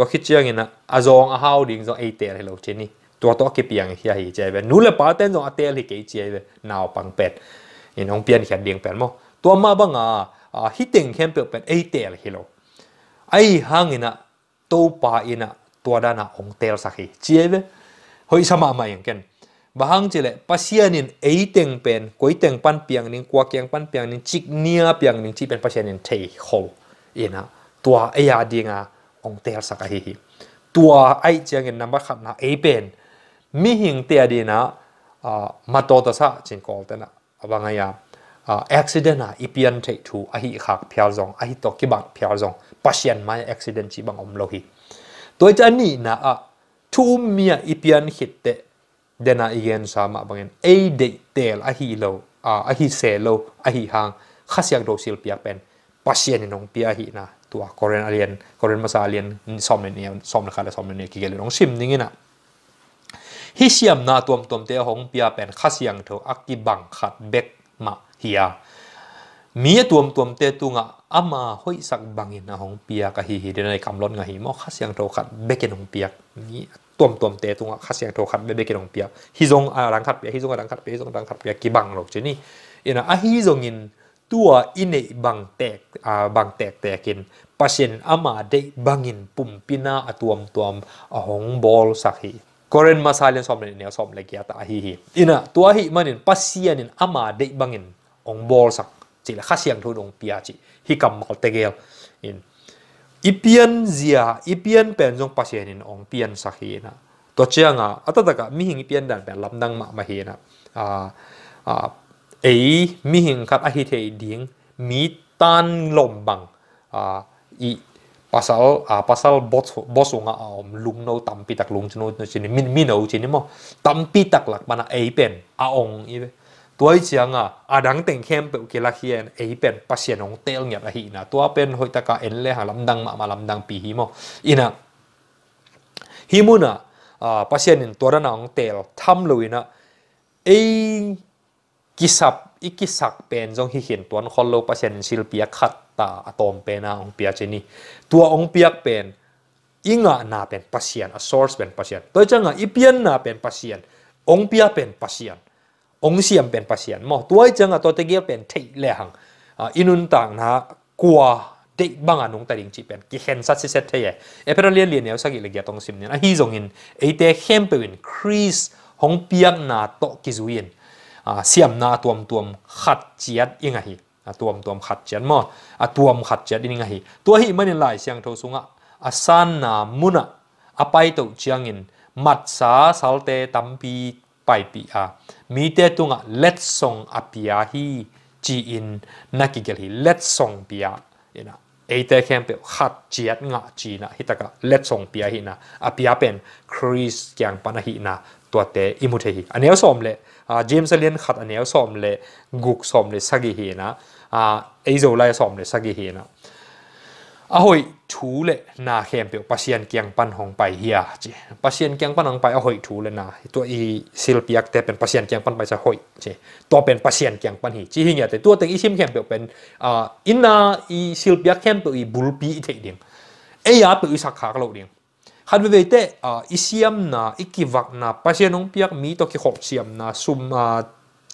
ตัวคิดเชียงนะอาจงอาฮาวดิ้งจงเอเตลให้เราเชนี่ตัวตัวคิดเปียงเฮียฮีเจเวนูเลปาเต้นจงอาเตลให้เกเจเวนาวปังเป็ดยินองเปียนเขียนเดียงเป็ดมั้งตัวมาบังอ่ะฮิตเองเข้มเปียกเป็นเอเตลให้เราไอห่างอินะตัวปาอินะตัวด้านะองเตลสักฮีเจเวเฮ้ยสมามาอย่างกันบางจีเลยปัสยานินเอเต็งเป็นก๋วยเต็งปั้นเปียงนินกัวเกียงปั้นเปียงนินจิกเนียเปียงนินที่เป็นปัสยานินเทโคอินะตัวเอียดีงาองเตลสักไอตัวไอเจียงเงินนับขันนะไอเป็นมีหิงเตียดีนะมาตัวตัสซะจิงกอลแต่นะบางอย่างอุบิเหตุนะอีพีอันเททูไอหักพิอางองไอตกกี่บังพิอาซงปัศยันมาอุบิเหตุจีบังอมโลหิตัวจันนี่นะทูมีอีพีอันหิตเตเดน่อีเกนสามะบางเงินไอเดเตลไอฮีโลไอฮีเซโลไอฮีฮังข้าเสียงโดสิลเปียเป็นปัศยันนงเิียฮีนะตัวกอเรนอาเรียนกอเรนมาซาเรียนซอมเนียซอมนะครับและซอมเนียกี่เกลือลองชิมนี่นะฮิเชียมนาตัวมตัวเตะของเปียเป็นข้าเสียงเถออักกิบังขัดเบกมาเฮียมีตัวมตัวเตะตุงะอามาห้อยสักบังอินนะของเปียกะฮีฮีเดนในคำร้อนกะฮีมอข้าเสียงเถอขัดเบกินของเปียมนีตัวมตัวเตะตุงะข้าเสียงเถอขัดเบกินของเปียฮิซงอ่ารังขัดเปียฮิซงอารังขัดเปียฮิซงอารังขัดเปียกิบังหรอกเจนี่อินะอะฮิซงอิน tua ine bang tek a bang tek tekin pasien ama de bangin pumpina atuam tuam ahong bol sakhi koren masalin som ne som le kia ta ina tua hi manin pasianin ama de bangin ong bol sak chỉ là khác siang thôi đồng in ipian zia ipian pen jong in ong pian sakhi na to chiang a atata ipian dan pen lam ấy mi hình khắp ai thể điện mi tan lồng bằng à i pasal à pasal boss boss ông à om lung nô tam pi tắc lung chino nó chini min min nô chini mo tam pi tắc lạc bana ấy pen à ông ibe tuổi chiang à à đăng tiền khem bự kia là hiền ấy pen pasien ông tel nhạt là hi na tua pen hồi ta cả en le hàng lâm đăng mà mà lâm đăng pi hi mo ina hi mu na à pasien à, in tua ra na ông tel tham lui na ấy กิสับอีกิสักเป็นจงที่เห็นตัวคนโลกเปอร์เซ็นตชิลเปียขัดตาอะตอมเป็นนาองเปียเจนี่ตัวองเปียกเป็นอิงะนาเป็นปัสเานอ source เป็นปัสเาียนตัวจังะอีเปียนนาเป็นปัสเานองเปียเป็นปัสเานองเสียมเป็นปัสเานมอตัวจังะตัวตะเกียเป็นเทแหลงอินุนต่างนะกัวเด็กบางอะนงแต่จริงีเป็นกิเห็นสัตว์เ็จเทียเอเปรเรียนเรียนเนี่ยสักอีกเลยตองสิมเนี่ยฮีจงอินไอเตเข้มไปเป็นครีสของเปียกนาโตกิจุยินเสียมนาตัวมตัวมขัดเจียดยังไงตัวมตัวมขัดเจียดมอตัวมขัดเจียดยังไงตัวฮิมันหลายเสียงทศงะอาสานนามุนะอภไยตัวเจียงิน มัดสาสัลเตตัมปีไปปีอามีเตตุงะเล็ดทรงอภิยาฮีจีอินนักกิเกลีเล็ดทรงปีอาเอ็นะเอเตแคมเปขัดเจียดงะจีนะฮิตกะเล็ดทรงปีอาฮินะอภิยาเป็นคริสเกียงปนหินะตัวเตอิมุเทหิอันนี้สมเลยเจมส์เลียนขัดอันเนี้ยสอมเลยกุกสอมเลยสักกี่เฮนะอาไอโซไลสอมเลยสักกี่เฮนะอาหอยถูเลยนาเข้มเปียวปัสยันเกียงปันหงไปเฮียจีปัสยันเกียงปันหงไปอาหอยถูเลยนาตัวอีซิลเปียกแต่เป็นปัสยันเกียงปันไปจะหอยจีตัวเป็นปัสยันเกียงปันหีจีหิงเนี่ยแต่ตัวแต็งอีชิมเข้มเปียวเป็นอ่าอินนาอีซิลเปียกเข้มเปียวอีบุลปีอีเทดิงเอ้ยาเปียวอีสักขาเราดิงขันเวตเตออิสยมนาอิกิวักนาปัจเจนงเปียมีตอกิขอกเสียมนาสุมนา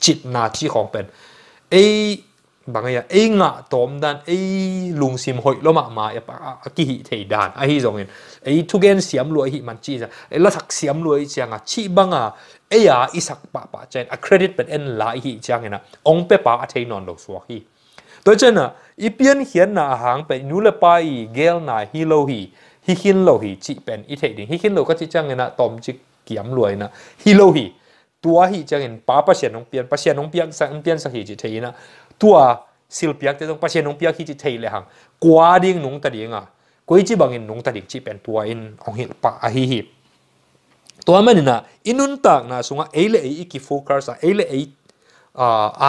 จิตนาที่ของเป็นเอบางอย่างเองะตอมดันเอลุงซิมหอยลมามาอปะกิหิเทดานไอฮีจงเงินเอทุกเงนเสียมรวยหิมันจีจ้ะเอละสักเสียมรวยเจียงอ่ะชีบังอ่ะเอยาอิสักปะปะเจนอะเครดิตเป็นเอ็นหลายหิเจียงเงินอ่ะองเปปะอัตเทนอนหลอกสวกฮีโดยเจนอ่ะอีเปียนเขียนหน้าหางเป็นนูเลปายเกลนาฮิโลฮี hi hin lo hi chi pen i thei ding hi hin lo ka chi chang na tom chi kiam luai na hi lo hi tua hi chang in pa pa sian nong pian pa sian nong pian sang pian sa hi chi thei na tua sil piak te dong pa sian nong piak hi chi thei le hang kwa ding nong ta ding a koi chi bang in nong ta ding chi pen tua in ong hi pa a à, hi hi tua man na inun tak na sunga ele ei ki focus a ele ei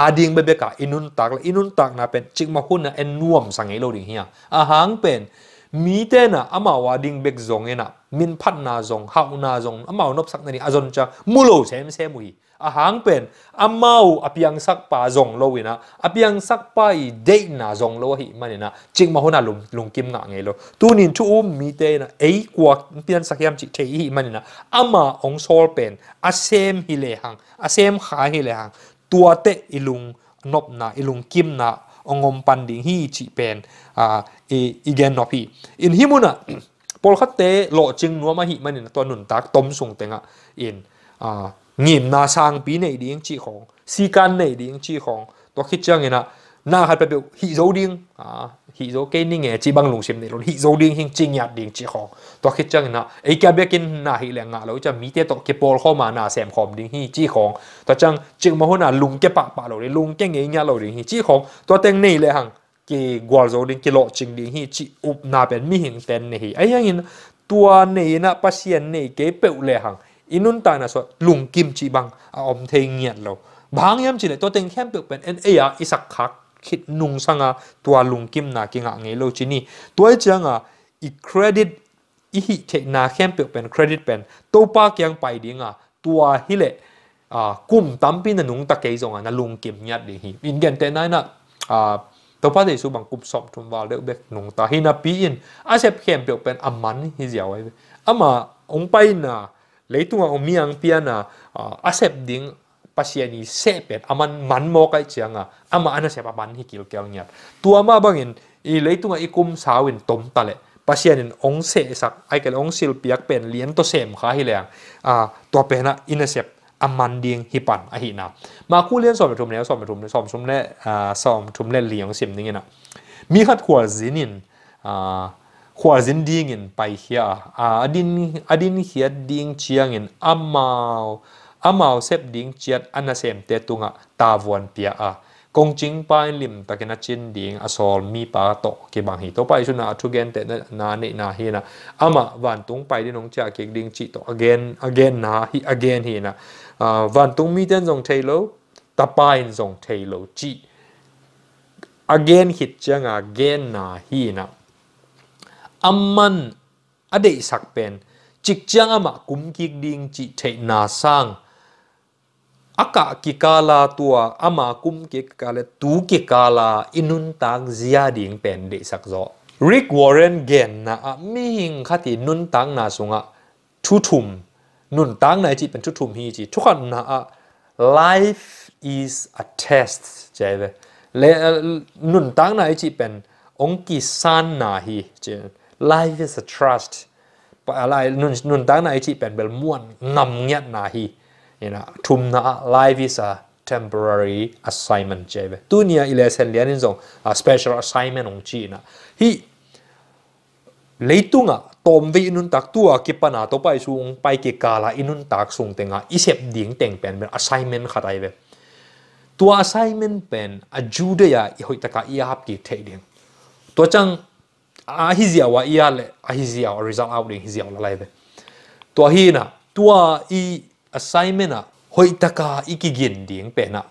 a ding bebe ka inun tak la inun tak na pen chik ma hun na en nuam sang ei lo ding hia a pen mi te na ama wa ding bek zong ena min phat na zong hau na zong ama nop sak nani azon cha mulo sem se mui a hang pen amau apiang sak pa zong lo ina apiang sak pa i de na zong lo hi manina ching ma hona lum lung kim nga nge lo tu nin chu um mi te na ei kwa pian sak yam chi the hi manina ama ong sol pen a sem hi le hang a sem kha hi le hang tua te ilung nop na ilung kim na องมปันดิงฮีจีเป็นอีเกนนอพีอินฮิมุนอะปอลคาเตโลจิงนัวมาฮิมันเนี่ยตัวหนุนตักต้มส่งเตงอะอินหงิมนาซางปีในดิ้งจีของซีกันในดิ้งจีของตัวคิดเจ้าไงนะ na hạt bẹo hị dấu điên à hị dấu cái ninh nghe chỉ bằng lùng xem này luôn hị dấu điên hình chính nhạt điên chỉ khó tôi khi chăng na ấy cái biết cái na hị là ngã lâu cho mỹ tiết tôi cái bol khó mà na xem khó điên hị chỉ khó tôi chăng chừng mà hôm nào lùng cái bạc bạc lâu lùng cái nghe nhạt lâu điên hị chỉ khó tôi tên này lẹ hàng cái quả dấu điên cái lọ trình điên hị chỉ up na bên mi hình tên này ấy hàng tua này na sĩ này cái bẹo lẹ hàng inun ta na so lùng kim chỉ bằng à ông thấy nghiện lâu bang em chỉ là tôi tên khem bẹo bên ấy à isak khác khít nung à tua lung kim na kinh nga ngei lo chi ni tuai changa i credit i hi che na khem pe pen credit pen tàu pa bay đi dinga tua hi le à kum tam pin là nung ta kei zonga na lung kim nhát đi hi in gen te này na à tàu pa de số bằng kup sop thum vào de bek nung ta hi na pi in a sep khem pe pen aman hi ấy, wai à ông pai na leitunga ông miang pi piana a sep ding ปัศยานีเซเป็ดอามันมันโมกัยจชียงอะอามาอันนั้นเสพปันฮิกิลเกลเนียตัวมาบังอินอีเลยตัุงอีกุมสาวินต้มตาเละปัศยานินองเซสักไอเกลองซิลเปียกเป็นเลี้ยนตัวเซมขาฮิเลงอ่าตัวเป็นอะอินเสพอามันดิงฮิปันอะหินามาคู่เลี้ยนสอบประทุมนี่ยสอบประทุมสอบชุมแล่อ่าสอบชุมเนี่ยเลียงเซมนี่ไงนะมีขัดขวาจินินอ่าขวาจนดิงินไปเฮียอ่าอดินอดินเฮียดิงเชียงินอามาว amau sep ding chiat anasem te tunga tawon pia a kong ching pai lim takena chin ding asol mi pa to ke bang hi to pai suna thu gen te na ne na hi na ama van tung pai din ong cha ke ding chi to again again na hi again hi na van tung mi ten jong thailo ta pai jong thailo chi again hit changa again na hi na amman ade sak pen chik chang ama kum kik ding chi thei na sang อากาศกิกาลาตัวอามาคุมกิกาเลตูกิกาลาอินุนตังสียดิ่งเป็นเด็กสักจอริกวอร์เรนเกนนะมีหิงคที่นุนตังนาสุงะทุทุมนุนตังในจีเป็นทุทุมฮีจีทุกคนนะ life is a test เจเลยเลนุนตังในจีเป็นองค์กิสานนาฮีจี life is a trust อะไรนุนนุนตังในจีเป็นเบลม้วนนำเงียนาฮี you know tumna life is a temporary assignment jebe tunia ilesen lianin zong a special assignment ong chi na hi leitunga tomve inun tak tua ki pana to pai su ong pai ki kala inun tak sung tenga isep ding teng pen ben assignment khatai be tua assignment pen a judea i hoi taka i hap ki thei ding to chang a hi zia wa i ale a hi zia result out ding hi zia la lai be to hi na tua i assignment a hoi taka ikigin ding pe na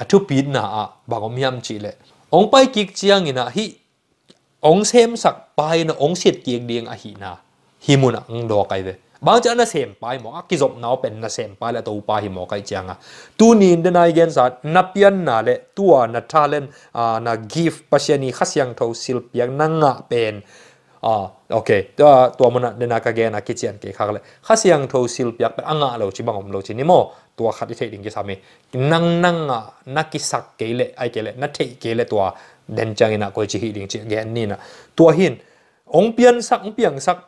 athu pin na a bagom yam chi le ong pai kik chiang ina hi ong sem sak pai na ong sit kiek ding a hi na hi mun ang do kai ve bang cha na sem pai mo akki zop nao pen na sem pai la to pa hi mo kai chiang a tu ni de nai gen sa na pian na le tu na talent na give pasiani khasyang tho sil piang na nga pen à ok đó tua mona nên là cái na cái chuyện cái khác lại khác siang thâu sil piak pe anga lo bang om lo chi ni mo tua khát đi thấy đình cái sao mi năng năng à cái lệ ai lệ na thấy cái lệ tua đen chang ina coi chi hi đình cái ni na tua hin ông pian sắc ông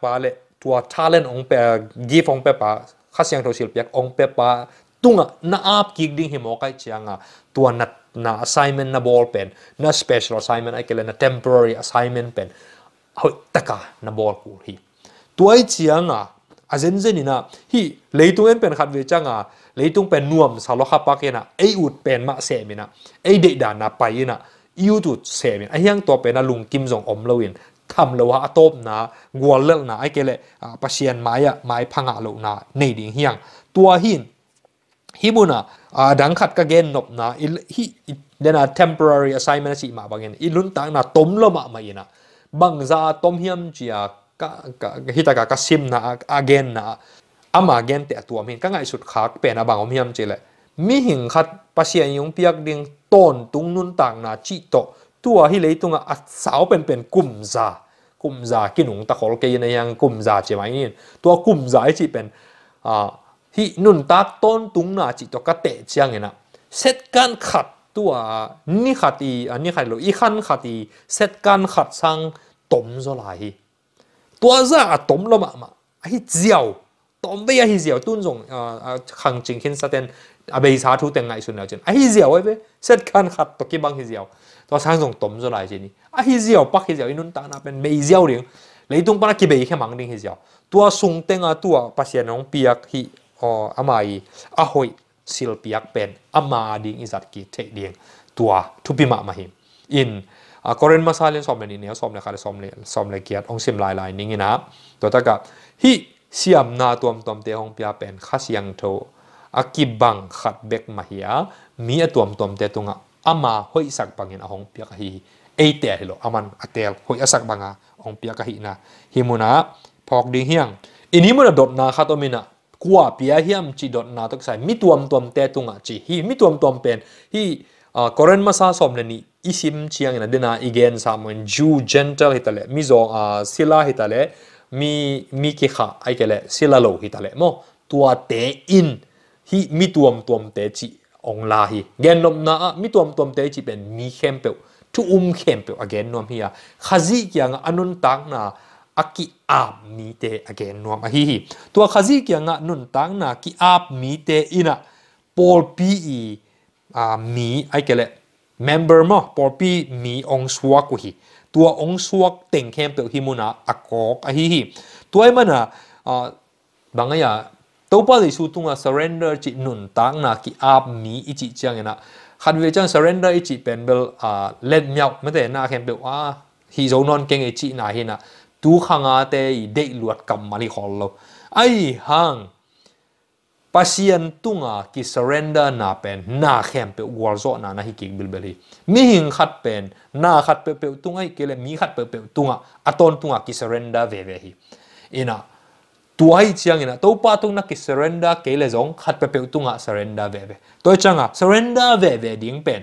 pa lệ tua talent ông pe give ông pe pa khác siang thâu sil piak ông pe pa tunga na ap kik ding hi mo kai chianga tua na na assignment na ball pen na special assignment ai lệ na temporary assignment pen เอาตะกานบอลกูฮีตัวไอ้เจียงอ่ะอาเซนเซนี่นะฮีเลยตุงเป็นขัดเวจังอ่ะเลยตุงเป็นนวมสาล็อกขคาปากเนะไอ้อุดเป็นมะเสซมินะไอ้เด็ดานาไปนะอยู่จุดเสียมันไอ้เฮียงตัวเป็นลุงกิมจงอมเลวินทำเลวะอาโตบนะงัวเลิกนะไอ้เกล่ะปะเชียนไม้อะไม้พังอาลูกนะในดิ่งเฮียงตัวหินฮิบุนะดังขัดกระเกนนบนะอีฮิเดน่า temporary assignment สิมาบางอย่างอีลุนตังนะต้มเลวะมาอีนะบังซาต้มเฮียมจีอาฮิตากากซิมนาอาเกนนาอามาเกนแต่ตัวมินก็ไงสุดขาเป็นอาบังอมเฮียมจีและมิหิงขัดปะเชียนยงเปียกดิ่งต้นตุงนุนต่างนาจิโตตัวฮิเลตุงอาสาวเป็นเป็นกุมซากุมซากินุงตะขอลเกยในยังกุมซาใช่ไหมนี่ตัวกุมซาไอจีเป็นอ่าฮินุนตักต้นตุงนาจิโตกะเตะเชียงเงินะเซตการขัดตัวนี่ขัดอีอันนี้ขัดหรืออีขันขัดอีเซตการขัดสังตมโซลายตัวจะตมละมอ่ะไอ้เจียวตมไปไอ้เจียวตุ้นส่งอ่าขังจริงเข็นสเตนอาเบยสาธุแต่งไงสุนแล้วจนไอ้เจียวไอ้เว้เซตการขัดตะกี้บังไอ้เจียวตัวสังส่งตมโซลายจนี่ไอ้เจียวปักไอ้เจียวอินุนตานาเป็นเบยเจียวเลียงเลยตองปนักกีเบยแค่มังดิ้งไอ้เจียวตัวส่งแต่งอ่ะตัวภาษาหนองเปียกฮีอ๋ออามาอีอ่ะหอยสิลปียกเป็นอามาดิงอิสัตกีเทเดียงตัวทุพิมะมาหิมอินกรณมาซาเลนสอมเลนีเนียสอมเลคาเลสอมเลนสอมเลเกียรองซิมลายลายนี้นะตัวตากับฮิเสียมนาตัวมตอมเตองปียเป็นข้าเสียงโทอากิบังขัดเบกมาเฮียมีตัวมตอมเตตุงอะอามาห้อยสักปังเงินองเปียกฮีเอเตะฮิโลอามันอเตลห้อยสักบังอะองเปียกฮีนะฮิมุนะพอกดีเฮียงอินี้มันโดดนาคาโตมินะวเปียเฮียมจีดอนาตกใส่มิตวมตัวเตตุงอ่ะจีฮีมิตวมตัวเป็นฮีอ่ากรนมาซาสมเลนี่อิสิมเชียงนะเดน่าอีเกนสามวันจูเจนเรลฮิตาเลมิโซอ่าศิลาฮิตาเลมีมีเคขะไอเกเลศิลาโลฮิตาเลโมตัวเตอินฮีมิตวมตัวเตจีองลาฮีเกนลมนามิตวมตัวเตจีเป็นมีเข้มเปียวทุ่มเข้มเปียวอเกนนวมเฮียขจิกยังอันุนตังนา aki ap mi te again nuam a hi hi tua khazi kia nga nun tang na ki ap mi te ina pol pi i e, a mi ai kele member mo pol pi mi ong suak ku hi tua ong suak teng khem pe hi muna akok a hi hi tuai mana a bangaya topa li su tunga surrender chi nun tang na ki ap mi i chi chang na khan ve chang surrender i chi penbel a let miao ma te na khem pe wa hi zo non keng i e chi na hi na tu hang a te i de luat kam mali khol lo ai hang pasien tunga ki surrender na pen na khem pe wal zo na na hi king bil beli mi hing khat pen na khat pe pe tunga i kele mi khat pe pe tunga aton tunga ki surrender ve ve hi ina tuai chiang ina to pa tung na ki surrender ke le zong khat pe pe tunga surrender ve ve toi changa surrender ve ve ding pen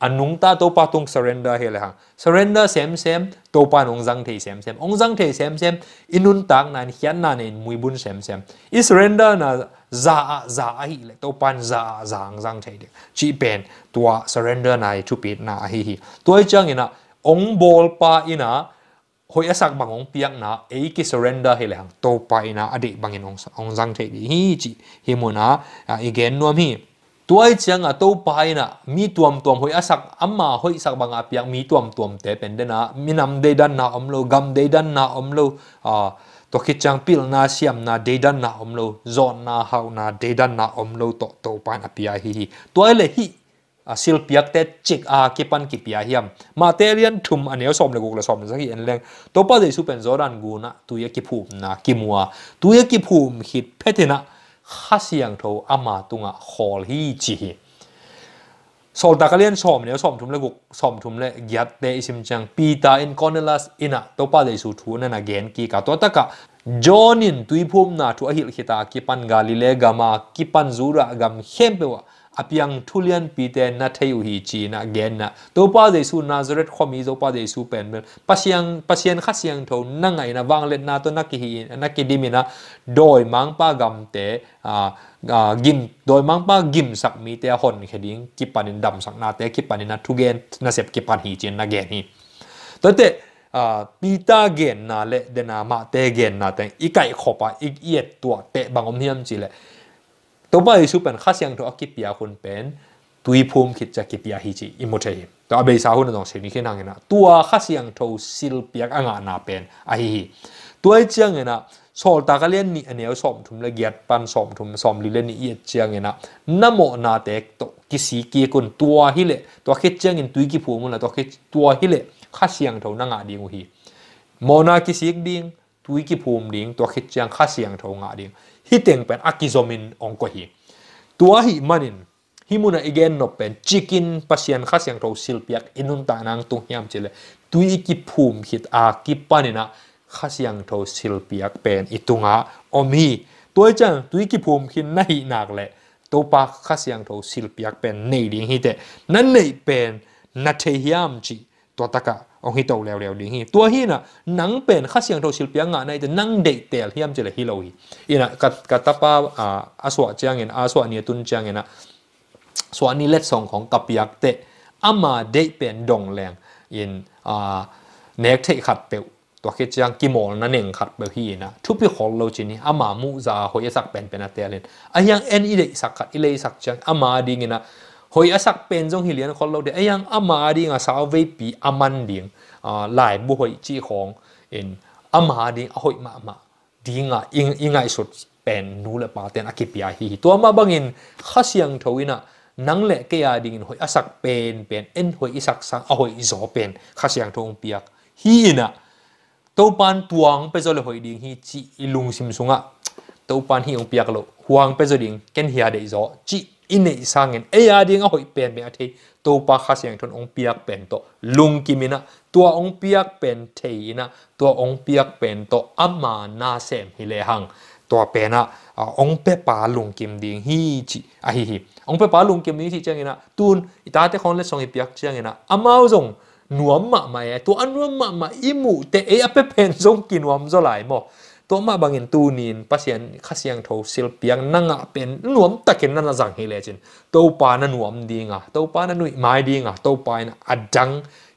anung ta to pa tung surrender he la surrender sem sem to pa nong jang thei sem sem ong jang thei sem sem inun tak nan hian nan in mui bun sem sem i surrender na za za ai le to pan za zang jang thei de chi pen tua surrender nai chu pi na hi hi toi chang ina ong bol pa ina hoi asak bang ong piang na e ki surrender he la to pa ina adi bangin ong ong jang thei hi chi hi mo na again nuam hi ตัวไอ้เจียงอ่ะตัวไปน่ะมีตัวมตัวหหอยอสักอามาหอยสักบางอาเปียกมีตัวมตัวเตเป็นเดนะมีนำเดดันนะอมโลกำเดดันนะอมโลอ่าตัวคิดจังพิลน่าเสียมน่าเดดันนะอมโลจอนนาะฮาน่าเดดันนะอมโลตัวตัวไปน่ะเปียฮีฮีตัวไอ้เลยฮีสิลเปียกเตจิกอาเก็บปันกิปียเฮิยม มาเตเรียนทุมอันเนี้ยสมเลยกูเลยสมสักอีนแรงตัวป้าเดุูเป็นจอรันกูนะ ตัวยกิภูมินะกิมัวตัวยกิภูมิคิดเพชรนะဟာစီယံထောအမာတုငါခေါ်ဟီချီဟီစောတကလျန်စောမနေစောမထုမလေကုစောမထုမလေယက်တေအစင်ချန်ပီတာအင်ကောနလတ်အင်နာတောပါလေဆူထူနနာဂန်ကီကာတောတကဂျောနင်တွိဖုမနာထူအဟိလခိတာကိပန်ဂါလီလေဂမာကိပန်ဇူရာဂမ်ဟမ်ပေဝါအပြံထူလျန်ပီတဲ့နတ်ထေယူဟီချီနာဂဲနာတောပါဒေဆူနာဇရက်ခမီဇောပါဒေဆူပန်မန်ပစီယန်ပစီယန်ခစီယန်ထုံနငိုင်နာဝန်လက်နာတနကီဟီနကီဒီမီနာဒိုမန်ပါဂမ်တဲအာกิมโดยมั่งป้ากิมสักมีแต่หนแค่ดิ้งกิปันินดำสักนาแต่กิปันินทุเกนนาเสพกิปันฮีเจนนาเกนนีตัวเตปีตาเกนนาเลเดนามาเตเกนนาเตะอีไก่ขบอ่ะอีเอียดตัวเตะบางอมเทียมจีเลยตัวไิสุเป็นข้าเสียงตัวกิปยาคนเป็นตุยพูมคิดจะกิปยาฮิจิอิมุเทหิตัวเบสาวคนน้องเสียนี่แค่นัเงนะตัวข้าเสียงตัวสิลเปียกอ่างนาเป็นอะฮิฮิตัวเจียงเนะสอลตากเลียนนี่อันเนี้ยสอมถุมละเอียดปันสอมถุมสอมลิเลนี่เอียดเจียงเนะนโมนาเตกตกิสีกีคนตัวฮิเลตัวิดเจียงเนตุยกิพูมุนละตัวิดตัวฮิเลข้าเสียงตัวนังอ่ะดีงูฮิโมนากิสีกดิงตุยกิพูมดิงตัวิดเจียงข้าเสียงตัวอ่ะดิงฮิเตงเป็นอักิโซมินองกฮีตัวฮิมันินฮิมุนาอีเกนนบเป็นจิกินพัศยันข้าสยังเราสิลเปียกอินุนตานังตุงยามเจเลตุยกิภูมิคิดอากิปันินะข้าสยังเราสิลเปียกเป็นอิตุงะอมีตัวจังตุยกิภูมิคิดในหนักแหละตัวปากข้าสยังเราสิลเปียกเป็นในดิ่งฮิเตนั่นในเป็นนาเทียมจีตัวตะกะองฮิโตเร็วๆดีฮีตัวฮีน่ะนังเป็นข้าเสียงโทศิลเปียงอ่ะในจะนั่งเดทเตลเฮียมเจริญฮิโลฮีอีน่ะกัดกัดตาป้าอ่าอสวะเจียงเงินอาสวะเนียตุนเจียงเงินนะสวะนี่เล็ดส่งของกับยักเตะอามาเดทเป็นดงแรงอินอ่าเน็กเทขัดเปลตัวเคิจังกิโมนั่นเองขัดเปลฮีนะทุบพี่ขอเราจีนี่อามามูซาหอยสักเป็นเป็นอะไรเล่ยออ้ยังเอ็นอีเดสักขัดอีเลสักจังอามาดีเงินนะหอยอสักเป็นจงฮิเลียนคนเราเดียยังอามาดีงาสาวเวปีอามันดิงอ่าหลายบุหอยจีของเอ็นอามาดีงหอยมามาดีงาอิงอิงไงสุดเป็นนูเลปาเตนอากิปยาฮีตัวมาบังอินข้าเสียงทวินะนังเละเกียดิงหอยอสักเป็นเป็นเอ็นหอยอสักสังหอยอโซเป็นข้าเสียงทงเปียกฮีนะตัวปานตวงไปจเลหอยดิงฮีจีลุงซิมซุงอะตัวปานฮีองเปียกโลห่วงไปจดิงเกนเฮียเดอิโซจีอินเนอิสางเงินเอไอดีงาหอยเป็นเบอทีตัวปาคาเสียงทนองเปียกเป็นโตลุงกิมินะ ตัวองเปียกเป็นเทีนะตัวองเปียกเป็นโตอามานาเซมฮิเลหัง ตัวเป็นอะองเปปาลุงกิมดิงฮีจิอะฮิฮิองเปปาลุงกิมดิงฮีจิเจงินะตูนอิตาเตคอนเลสองเปียกเจงินะอามาอุจงนวมมาไหมตัวอันนวมมาไหมอิมุเตเออเปเพ็นซงกินนวมโะไลโมตัวมาบางินตูนินปัสยันขเสยงทศิลปียงนั่งเป็นนวมตะเกินนั่นละจังเฮเลจินตัวปานันนวมดีงะตัวปานันนุ่ยไม่ดีงะตัวปานอจัง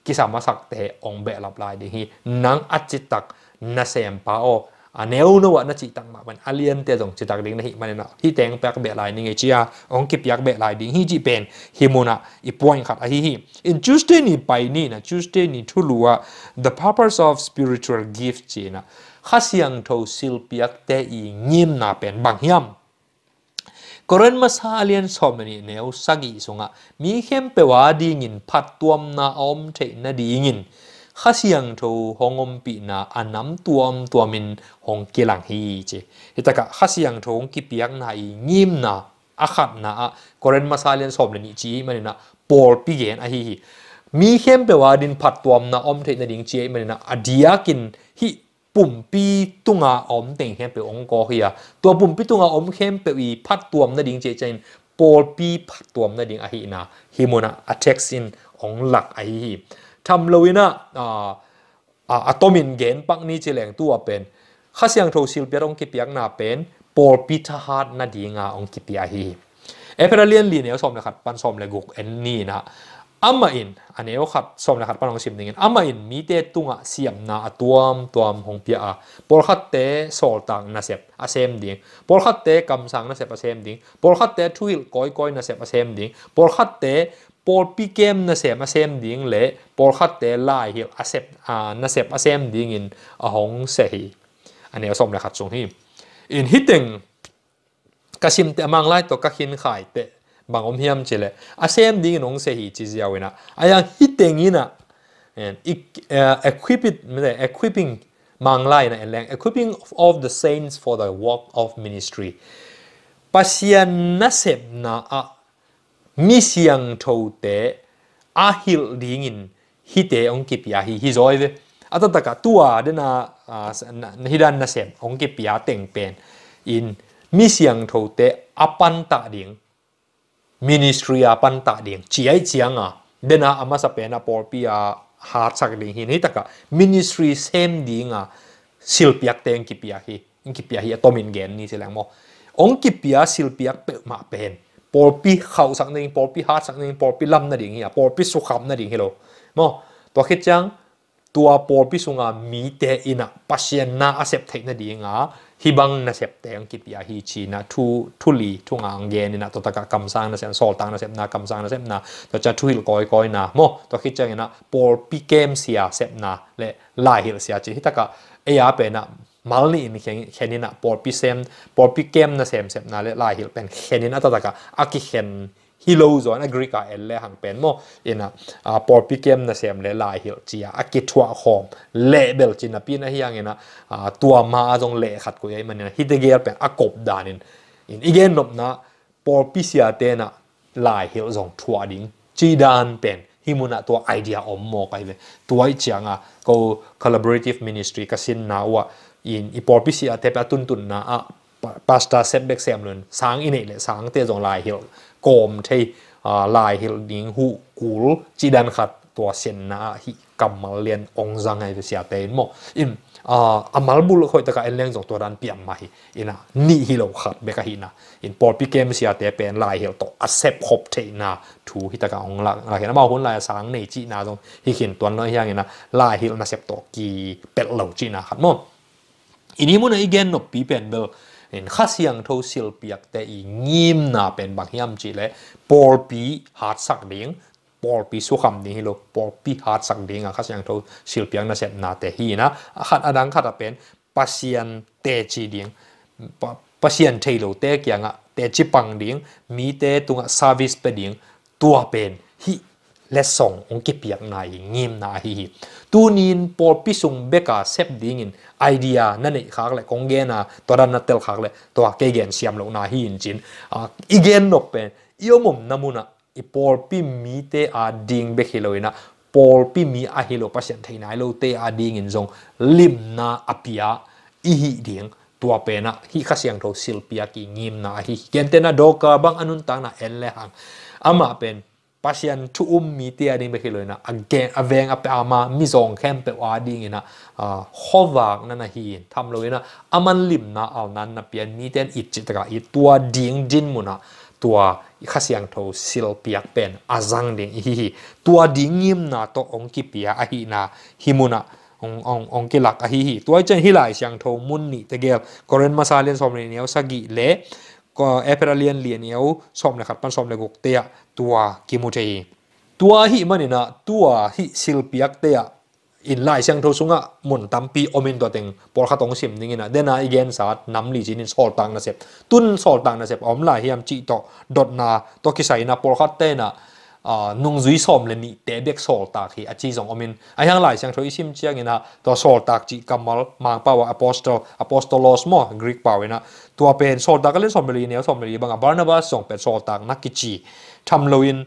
กิสามาสักเตองเบลับลายดีฮีนังอจิตักนาเซมปาโออันเนวนวะนาจิตังมาปันอาเลียนเตจงจิตักดิงนะฮิมันนะที่แตงแปกเบลายนี่ไงเจียองกิบยักเบลายดิงฮีจีเป็นฮิมุนะอีปอยขัดอะฮีฮิอินจุสเตนี่ไปนี่นะจ u สเตนี่ทุลัว the purpose of spiritual gift จีนะข้าเสียงทศิลปียกเตอีงิมนาเป็นบางยำกรณมาซาเลียนสอมนีเนวสักิสงะมีเข้มเปวาดีงินผัดตัวมนาอมเทนาดีงินข้าเสียงทูหงอมปีนาอันน้ำตัวมตัวมินหงกิลังฮีเจฮิตากะข้าเสียงทูกิปียกนายงิมนาอาขัดนะกรณมาซาเลียนสอมนีจีมันนะปอลปีเกนอะฮีมีเข้มเปวาดินผัดตัวมนาอมเทนาดิงเจมันนะอดียกินฮิปุ่มปีตุงอาอมเต็งเข้มเปีองกอเฮียตัวปุ่มปีตุงอาอมเข้มเปีอีพัดตัวมนดิงเจเจนปอลปีพัดตัวมนดิงอหฮินาฮิโมนาอะเท็กซินองหลักอาฮิทำเลวินะอ่าอะตอมินเกนปักนี้เจแหลงตัวเป็นข้าเสียงโทซิลเปียองกิเปียงนาเป็นปอลปีทหารนาดิงอาองกิเปียฮีเอเปรเลียนลีเนียสอมนะครับ ปันสอมเลกุกเอนนี่นะอามาอินอันนี้กาขัดส้มนะครับปลองชิมดิ่งอามาอินมีเตตุงอ่ะเสียมนาตัวมตัวมของเปียอ่ะบอลขัดเตะสอลตังนาเสพอาเซมดิ่งบอลขัดเตะกำสังนาเสพอาเซมดิ่งบอลขัดเตทุยก้อยก้อยนาเสพอาเซมดิ่งบอลขัดเตะบอลปีเกมนาเสพอาเซมดิ่งเละบอลขัดเตไลายเหีอาเซปอ่านะเสพอาเซมดิ่งอินอ่ของเสีอันนี้่าส้มนะครับสรงที่อินฮิตติ้งกระชิมเตะมังไล่ตัวกระหินขายเตะ bang om hiam chile asem ding nong se hi na, à wena hit hi tengina and equip it equipping mang lại na eleng equipping of the saints for the work of ministry pasian nasep na a mi siang tho te a hil ding in hi te ong ki pia hi hi zoi ve atataka tua de na hidan nasep ông ki pia teng pen in mi siang tho te apan ta ding ministry a pan ta ding chi ai chiang a dena ama sa pe na por pi a har sak ding hi taka ministry same ding a sil piak teng ki pia hi in ki pia hi atomin gen ni selang mo ong ki pia sil piak pe ma pen por pi khau sak nei por pi har sak nei por pi lam na ding hi a por pi su kham na ding hi lo mo to khit chang ตัวปอพิสุงามีแต่อินะปัสยนาอาเซปเทนดีงาฮิบังนาเซปเตงกิบยาฮีชีนะทูทุลีทุงางเกนินะตัวตะกะกำ้ังนาเซนโซลตังนาเซปนากำ้ังนาเซปนาตัวจะทุฮิลกอยกอยนะโมตัวคิดจังนะปอพิเกมเสียเซปนาและลายฮิลเสียจีฮิตะกะเอียเป็นนะมัลนี่นี่แค่นี้นะปอพิเซมปอพิเกมนาเซมเซปนาและลายฮิลเป็นแค่นี้นะตัวตะกะอากิเคนฮิโลซอนอกริกาเอลเล่หังเป็นโมเอ็นะอ่าปอร์ปิเกมนะเซียมเลลายฮิลเจียอากิทัวคอมเลเบลจินะพี่นะเฮียงเอ็นะอ่าตัวมาจงเลขัดกุยมันนะฮิตเกียร์เป็นอากบดานินอินอีเกนนบนะปอร์ปิเซียเตนะลายฮิลจงทัวดิ้งจีดานเป็นฮิมุนะตัวไอเดียอมโมไปเลยตัวไอจียงอ่ะก็ collaborative ministry ก็สินนาวะอินอีปอร์ปิเซียเตปะตุนตุนนะอ่ะปาสตาเซ็ b เ c เซมเลยสางอินเอเลยสางเตจงลายฮิลกรมที่ลายเฮลนิงหูกูลจีดันขัดตัวเซนนาฮิกำมมาเรียนองซังไงเสียเต็มหมอินอามัลบุลคอยตะกาเนเลี้ยงสองตัวดันเปลี่ยนใหม่อินะนี่ฮิโลขัดเบกะฮินะอินปอลพิเกมเสียเต็มเป็นลายเฮลโตอาเซปคบเทนาถูฮิตะกาองละลายเห็นมาหุ่นลายสังในจีนาตรงฮิขียนตัวน้อยอย่างนะลายเฮลนาเซปโตกีเป็ดเหล่าจีนาขัดหมออินี้มุนอีเกนนบปีเป็นเบล nên khá siang thâu sil biak te i ngim na pen bang hiam chi le por pi hat sak ding por pi su kham ding lo por pi hat sak ding a khá siang thâu sil biak na set na te hi na khat adang khat a pen pasian te chi ding pasian thei lo te kyang a te chi pang ding mi te tunga à, service pe ding tua pen hi และส่งองกิเปียกนายเงียมนาฮีตูนินปอลพิสุงเบกาเซฟดิ้งินไอเดียนั่นเองคักเลยคงเกนะตัวดันนัตเตลคักเลยตัวเกเกนเสียมลงนาฮีอินจินอ่าอีเกนนกเป็นอีอมมนามุนะอีปอลพิมีเตอาดิงเบกิโลนะปอลพิมีอาฮิโลปัสยันไทยนายโลเตอาดิงินจงลิมนาอปิยาอีฮีเดียงตัวเป็นอะฮีข้าเสียงโทสิลปิยากิงิมนาฮีเกนเตนะโดกาบังอนุนตังนะเอ็นเลหังอามาเป็นปัจจัยทุ่มมีเตียดิ่งไปเลยนะอังเกงอเวงอเปอามามิซองแคมเปอวาดิ่งนะฮอวากนั่นนะฮีทำเลยนะอามันลิมนะเอานั้นนะเปียนมีเตียนอิจิตระอิตัวดิ่งดินมุนะตัวข้าเสียงทูสิลเปียกเป็นอาจังดิ่งฮีตัวดิ่งยิมนะตัวองค์กิปยาอหินะฮิมุนะ องององค์กิลักอหฮีตัวเจนฮิลาเสียงทูมุนนิตะเกลกรณ์มาซาเลนสอมเรเนียวสกิเลก็เอเปรเลียนเลียนเนียวสมนะครับปันสมเลยกุกเตะตัวกิมูเจตัวหิมันนี่ยนะตัวหิสิลปียกเตะอินไลเซียงทุสุงะมุนตัมปีโอเมนตัวเต็งปอลขัดองสิมนี่ไงนะเดนาอีเกนสาดน้ำลีจินินสอลตังนะเสพตุนสอลตังนะเสพอมลายเฮียมจีโตดดนาตัวกิไซนะปอลขัดเตนะนุ่งซุยสมเลยนี่เตะเบกสอลตากีอาจีสองอมินไอยังไลเซียงทอิซิมเชียงงนะตัวสอลตากจีกัมมลมังปาวอพอสโตอพอสโตลอสมกรีกปาวนะตัวเป็นโซดักเล่นสมบูรีเนี่ยสมบูรีบางอ่ะบาร์นาบัสส่งเป็นโซตักนักกิจีทำลวิน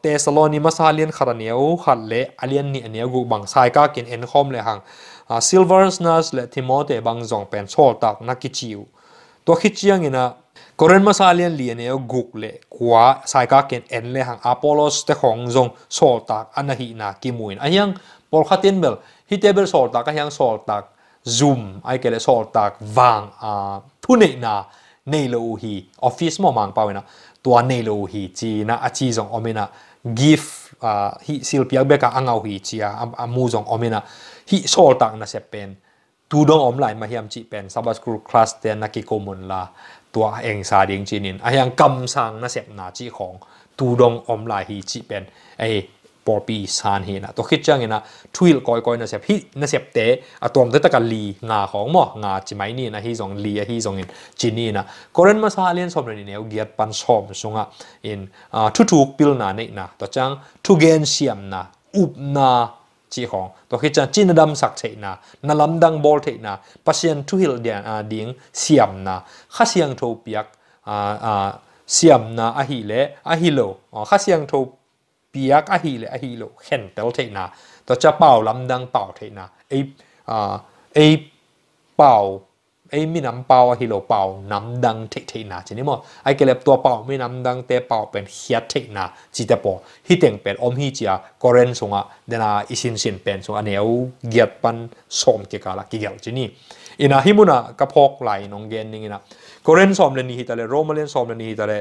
เตสโลนิมาซาเลียนคาราเนียวขัดเละอาเลียนนี่อันนี้กูบังไซก้ากินเอ็นคอมเลยหังซิลเวอร์สเนสและทิโมเตบังส่งเป็นโซตักนักกิจิวตัวคิดเชียงนะกรณมาซาเลียนเลียนเนี่ยกูเละกว่าไซก้ากินเอ็นเลยหังอพอลสเตของส่งโซตักอันนี้นหินากิมุนอันยังปอลขัดเต็นเบลฮิเตเบลโซตักอัยังโซตัก zoom ไอ้เกลสอลตักวางอ่าทุนเนาในโลหีออฟฟิศมอมังเปล่านะตัวในโลหีจีนะอาชีองอเมนะ give อ่าฮิสิลพิอากเบกาอังเอาหีจีอาอามูจงอเมนะฮิสอลตักนะเซเป็นตูดองออนไลน์มาเฮียมจีเป็นซับสกูคลาสเตนนักกิโกมุนลาตัวเองซาดิงจีนินอะยังกำสังนะเสปนาจีของตูดองออนไลน์หีจีเป็นไอปอปีซานเฮนะตัวคิดจังเงินะทวิลกอยกอยนะเสพนะเสพเตะตัวมันตะกันลีงาของหม้องาจิไมนี่นะฮีสองลีอะฮีสองเงินจีนี่นะกรอนมาซาเลียนสอบเรนี่เนี่ยเกียรติปันชอมสุงะอินอ่าทุทุกปิลนาเนี่นะตัวจังทุเกนเซียมนะอุบนาจีของตัวคิดจังจีนดำสักเทนะนลำดังบอลเทนะปัสยันทุฮิลเดียนอ่าดิ่งเซียมนะข้าเสียงทูปยักอ่าอ่าเซียมนะอะฮิเลอะฮิโลอ๋อข้าเสียงทู biak ahi le ahi lo hen p e น t ต n เทน c h ่ p จะเป่าลำดังเป่าเทน a ไออ่าไอ้มีน้ำเป่าอฮิโลเป่าน้ำดังเทเทนาีนี้มั้งไอเกล็บตัวเป่าไม่น้ำดังแต่เป่าเป็นเฮียเทนาจิตเปอฮิตเองเป็นอมฮิจียกอเรนสงะเดน่าอิสินสินเป็นสงะเนียวเกียดปันสมเกกาละกิเกลีนี้อินาฮิมุนะกระพกไหลนองเกนนี่นะก็เรียนสอมเรนีฮิตาเลโรมาเลียนสอมเรนีฮิตาเล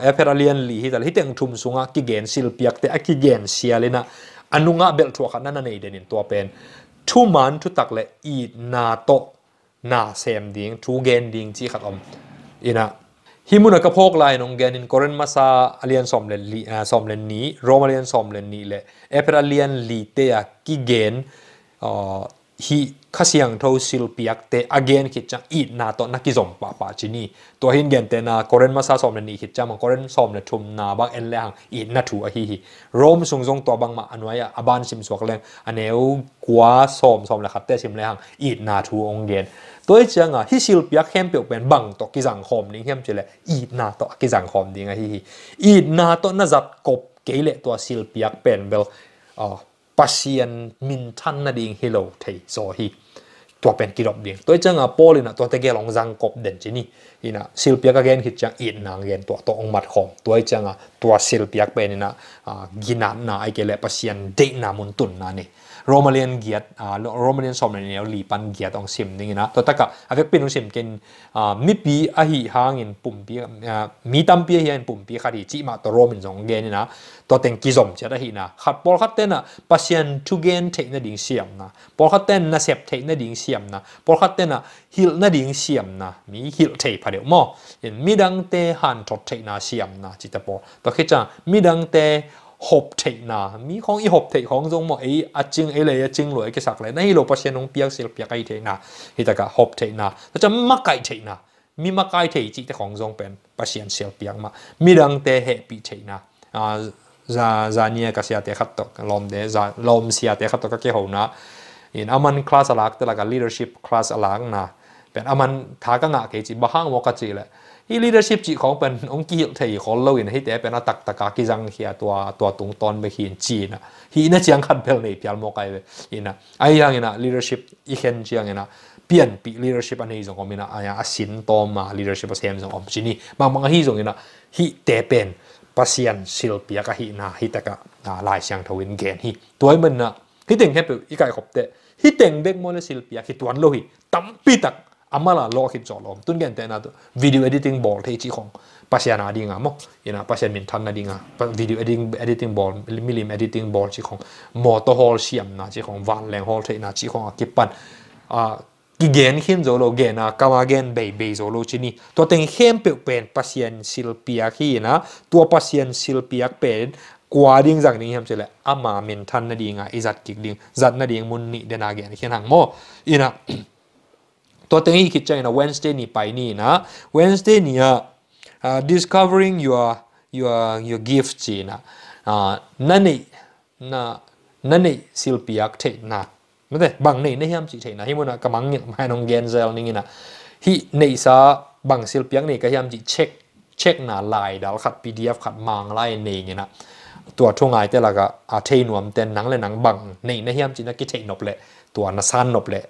เอฟเฟรเลียนลีฮิตาเลที่ตงทุ่มสูงกิเกนซิลปียกเตะกิเกนเซียเลนะอันุงะเบลทัวขนาดนั้นเองเดนินตัวเป็นทูมันทุตักเลอีนาโตนาเซมดิงทูเกนดิงจีขัดอมอินะฮิมุนกัพวกไลนองเกนินก็เรนมาซาอาเลียนสอมเรนลีสอมเรนีโรมาเลียนสอมเรนีเลเอฟเฟรเลียนลีเตะกิเกนอฮิข้าเสียงทศิลปียกเตอเกนขิดจังอีนาตอนักกิจสมปะปะจีนีตัวเฮนเกนเตนาโคเรนมาซาสอมนันนีคิดจังมังโคเรนสอมเนทุมนาบางเอ็นแรงอีนาถูอหีฮีโรมสุงทรงตัวบางมาอันไว้อาบานชิมสวกแรงอันเอวกว้าสอมสอมเลยครับเตชิมแรงอีนาถูองเกนตัวเจีงอ่ะฮิศิลปียกเข้มเปลี่ยนเป็นบังตอกิจังคอมนี่เข้มเจี๋ยเลยอีนาตอกิจังคอมดีไงฮีฮีอีนาตอนาจัดกบเกเลตัวศิลปียกเป็นเบลอ่าพัชยันมินทันนาดิงฮิโลเทยโซฮีตัวเป็นกิรอบเดียงตัวเจ้าอ่ะโปลินะตัวตะเกียงลองจังกบเด่นจีนี่อินะสิลปิกก็เห็นขึ้นจังอินนางเห็นตัวตองมัดคอมตัวจังอ่ะตัวสิลปิกเป็นอินะกินานาไอเกลเลปเซียนเดนามุนตุนนานี่โรมาเลียนเกียรตอ่าโรมาเลียนสมัยนี้เหลีปันเกียรตองซิมนี่นะตัวตะกะอาเฟกป็นองซิมกินอ่ามิปีอ่ะฮีฮางอินปุ่มปีอ่ามีตัมปีอ่ะอินปุ่มปีขัดจีมาตัวโรมินสองเกนนะตัวเต็งกิซอมเจ้าได้เห็นนะขัดบอลขัดเต้นอ่ะปเซียนทูเกนเทคนัดิ้งเสียมนะบอลขัดเต้นนะเสีบเทคนัดิ้งเสียมนะบอลขัดเต้นอ่ะฮิลนัดิงเสียมนะมีฮิลเทพเดียวมอเห็นมิดังเตหันทดเทนาเชียมนาจิตโปอตะคิดจ้ามิดังเตหบเทนา มีของอีหบเทของจงมอไออจึงไอเลยอจึงรวยกษักเลยในโลปะชนงเปียกเสียเปียกไอเทนาฮิตะกะหบเทนาแล้วจะมักไกเทนา มีมักไกเทจิตของจงเป็นปะชายนเสียเปียกมา มิดังเตเหปีเทนาอ่าจาจะเนี่ยกเสียเตขัดตกลมเดจะลมเสียเตขัดตกก็เกี่ยวนะอินอามันคลาสลักแต่ละกัน leadership คลาสลักนะเป็นอามันทากงะเกจิบ้างวกจิแหละอีลีดเดอร์ชิพจิของเป็นองค์กิลเทียของเราเนี่ให้แต่เป็นตักตะกากิจังเฮียตัวตัวตรงตอนไปหีนจีนะฮีน่ะเจียงขันเปลนี่พิลโมกัยเลยอีน่ะไอ้ยังนีลีดเดอร์ชิพอีเห็นเจียงนีนะเปลี่ยนปีลีดเดอร์ชิพอันนี้ส่งของมีนะอายังสินตอมมาลีดเดอร์ชิพเซมส่งของจีนี่บางบางฮีส่งเนีนะฮีแต่เป็นภาสาศิลปียกฮีนะฮีตะกะลายเสียงทวินเกนฮีตัวมันนะฮีเต็งแค่เป็นอีกไก่ขบเตะฮีเต็งเด็กมอลศิลปีกฮีตัวนเลยตั้มปีตัก amala lo khip zo lom tun gen te na video editing ball the chi khong pasian na dinga mo ina pasian min than na dinga video editing editing ball milim editing ball chi khong motor hall siam na chi khong van leng hall the na chi khong ki pan a ki gen him zo lo gen na kawa gen bei bei zo lo chi ni to teng hem pe pen pasian sil pia khi na to pasian sil pia pen qua điên rằng điên hem chỉ là ama min than na dinga izat kik ding zat na ding mun ni den again khian hang mo ina ตัวเต็งอีกคิดใจนะ Wednesday นี่ไปนี่นะ Wednesday นี่อ่ะ discovering your your your gift จีนะอ่านั่นนี่นะนั่นนี่ศิลปียักษ์เทนะไม่ได้บางนี่นี่ยามจีเทนะฮ่มันกำลังเนี่ยมาน้องแกนเซลนี่นะที่ในซาบางศิลปียักษ์นี่ก็ยามจีเช็คเช็คหน้าลายดาวขัด PDF ขัดมังไล่นี่ไงนะตัวทุ่งไอแต่ละก็อาเทนวมเต็นนังเลยนังบังนี่ในยามจีนักกิเทนบเลยตัวนัสันนบเลย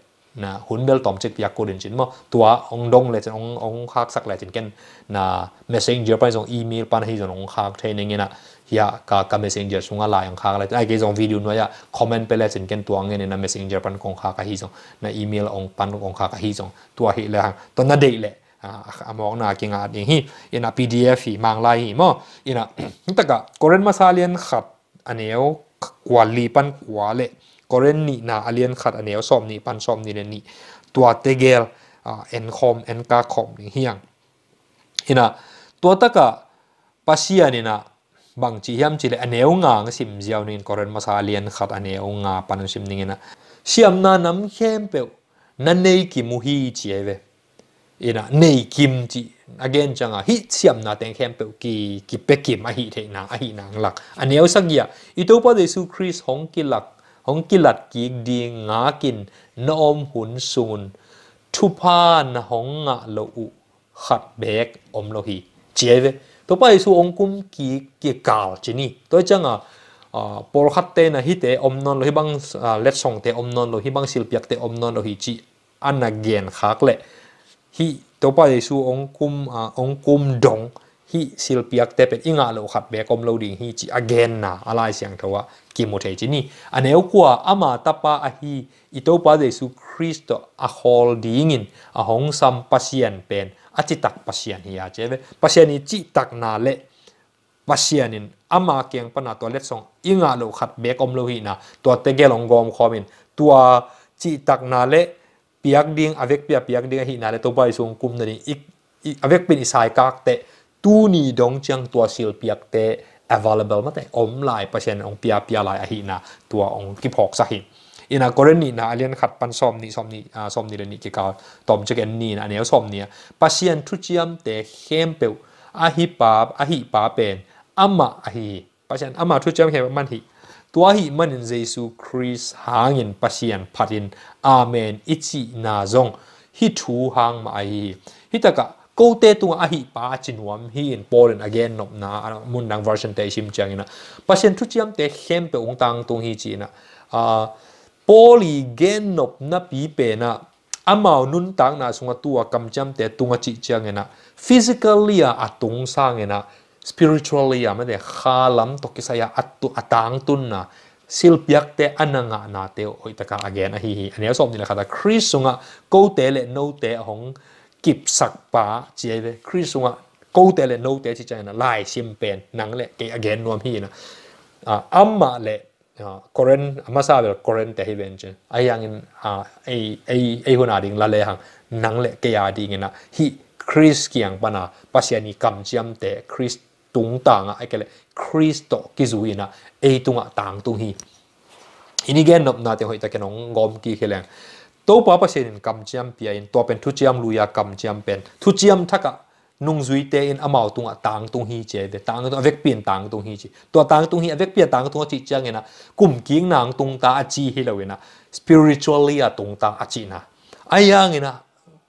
นะหุ่นเบลตอมจิตอยากกูดินจินมั้งตัวองดงเลยจินององคากสักเลยจินกันนะสเซนเจอร์ไปส่งอีเมลปันให้จินองคากเทนอย่างเงี้ยนะเฮียกับกับเซนเจอร์ส่งอะไรองคากเลยไอ้เกี่ยงวิดีโอนี้ยากคอมเมนต์ไปเลยจินกันตัวเงี้ยนะเมสเซนเจอร์ปันองคากใับฮส่งนะอีเมลองปันองคากใับฮส่งตัวฮีเลยฮะตอนนั้นเด็กเลยอ่ามองนาก่งอาดิ่งฮีอินะ PDF ฮีมังไลฮีมั้งอินะแต่ก็กรณีมาซาเลียนขัดอันเนี้ยกวาลีปันกวาเลยกรณีน่ะอาเลียนขัดอเนียวสอมนี่ปันสอมนี่เนี่ยนี่ตัวเตเกลอ่าเอ็นคอมเอ็นกาคอมนี่เฮียงเห็นนะตัวตะกะปัสเซียนี่นะบางจีเฮียมจีเลยอเนียวงางสิมเจียวนี่กรณีมาซาเลียนขัดอเนียวงาปันสิมนี่นะเสียมนาน้ำเข้มเปลวนั่นในกิมุฮีจีเวเห็นะในกิมจี again จังอ่ะฮิตเสียมนาแตงเข้มเปลวกีกิเปกิมอหิเทนางอหินางหลักอเนียวสักอย่างอีตัวพระเยซูคริสต์ของกิหลัก hong kilat ki di nga kin om hun sun thu pa na hong nga lo u khat bek om lo hi cheve to pa isu ong kum ki ki kal chini to changa à, à, por khat te na hi te om non lo hi bang à, let song te om non lo hi bang sil piak te om non lo hi chi an na gen khak le hi to pa isu ong kum ong kum dong ฮีสิลปียกเตเป็นอิงาโลขัดแบกอมโลดิงฮีจีอเกนนาอะไรเสียงทว่ากิโมเทจินี่อันเอวกว่าอามาตาปาอฮีอิโตปาเดสุคริสต์อฮอลดิงินอหงสัมปัสยันเป็นอจิตักปัสยันฮีอาเจเวปัสยันจิตักนาเลปัสยันินอามาเกียงปนาตัวเล็กสองอิงาโลขัดแบกอมโลฮีนาตัวเตเกลองกอมคอมินตัวจิตักนาเลเปียกดิงอเวกเปียเปียกดิงฮีนาเลตัวไปสูงกุมนี่อีกอเวกเป็นอิสายกากเตตูนีดงจังตัวสิลเปียกเต available มาแต่อมลายเปอร์เซ็นต์องเปียเปียลายอหินะตัวองกิพอกสหินอินากรณีนะเรียนขัดปันซอมนี่ซอมนี่อ่าซอมนี่เรนี่เกี่ยวกับตอมจะกันนี่นะอนี้ซอมเนี่ยเปอร์เซ็นต์ทุจริตแต่เข้มเปียวอหิปาบอหิปาเป็นอามาอหิเปอร์เซ็นต์อามาทุจริตเข้มมันหิตัวหิมันเยซูคริสหางินเปอร์เซ็นต์พัดินอาเมนอิจินาซงฮิทูหางมาอหิฮิตะกะ câu tê tu a hi pa chinwam hi in polen again nop na à, mun dang version te sim chang ina pasien thu chiam te hem pe ung tang tung hi chi na a poli gen nop na pi pe na amao à, nun tang na sunga tua kam cham te tunga chi chang ina physically a atung sang ina spiritually a ma de khalam to kisaya attu atang tun na silpiak te ananga na te oitaka again a hi hi ania som ni la khata chris sunga ko te le no te hong kịp sạc bá chỉ về Chris nga câu tế lệ nâu tế chỉ chạy là lại xiêm bền nắng lệ cái again nuông hi nè, à ah, âm mà lệ Korean ah, mà sao về Korean tế hi bên chứ ai yang in à ai ai ai hôn à đình là lệ hàng nắng lệ cái à đình na hi Chris kiang bana pasiani kam chiam tế Chris tung tang ai cái lệ Chris to kizui na ai tung tang tung hi ini gen nộp na tế hội ta cái nong gom ki khe leng tàu pa pa sen in kam chiam pia in to pen thu chiam luya kam chiam pen thu chiam thaka nung zui te in tung tunga tang tung hi chế, de tang tung avek pin tang tung hi chế, to tang tung hi avek pia tang tung chi chang ena cụm king nàng tung ta achi hi na, spiritually a tung ta chi na ai ayang na,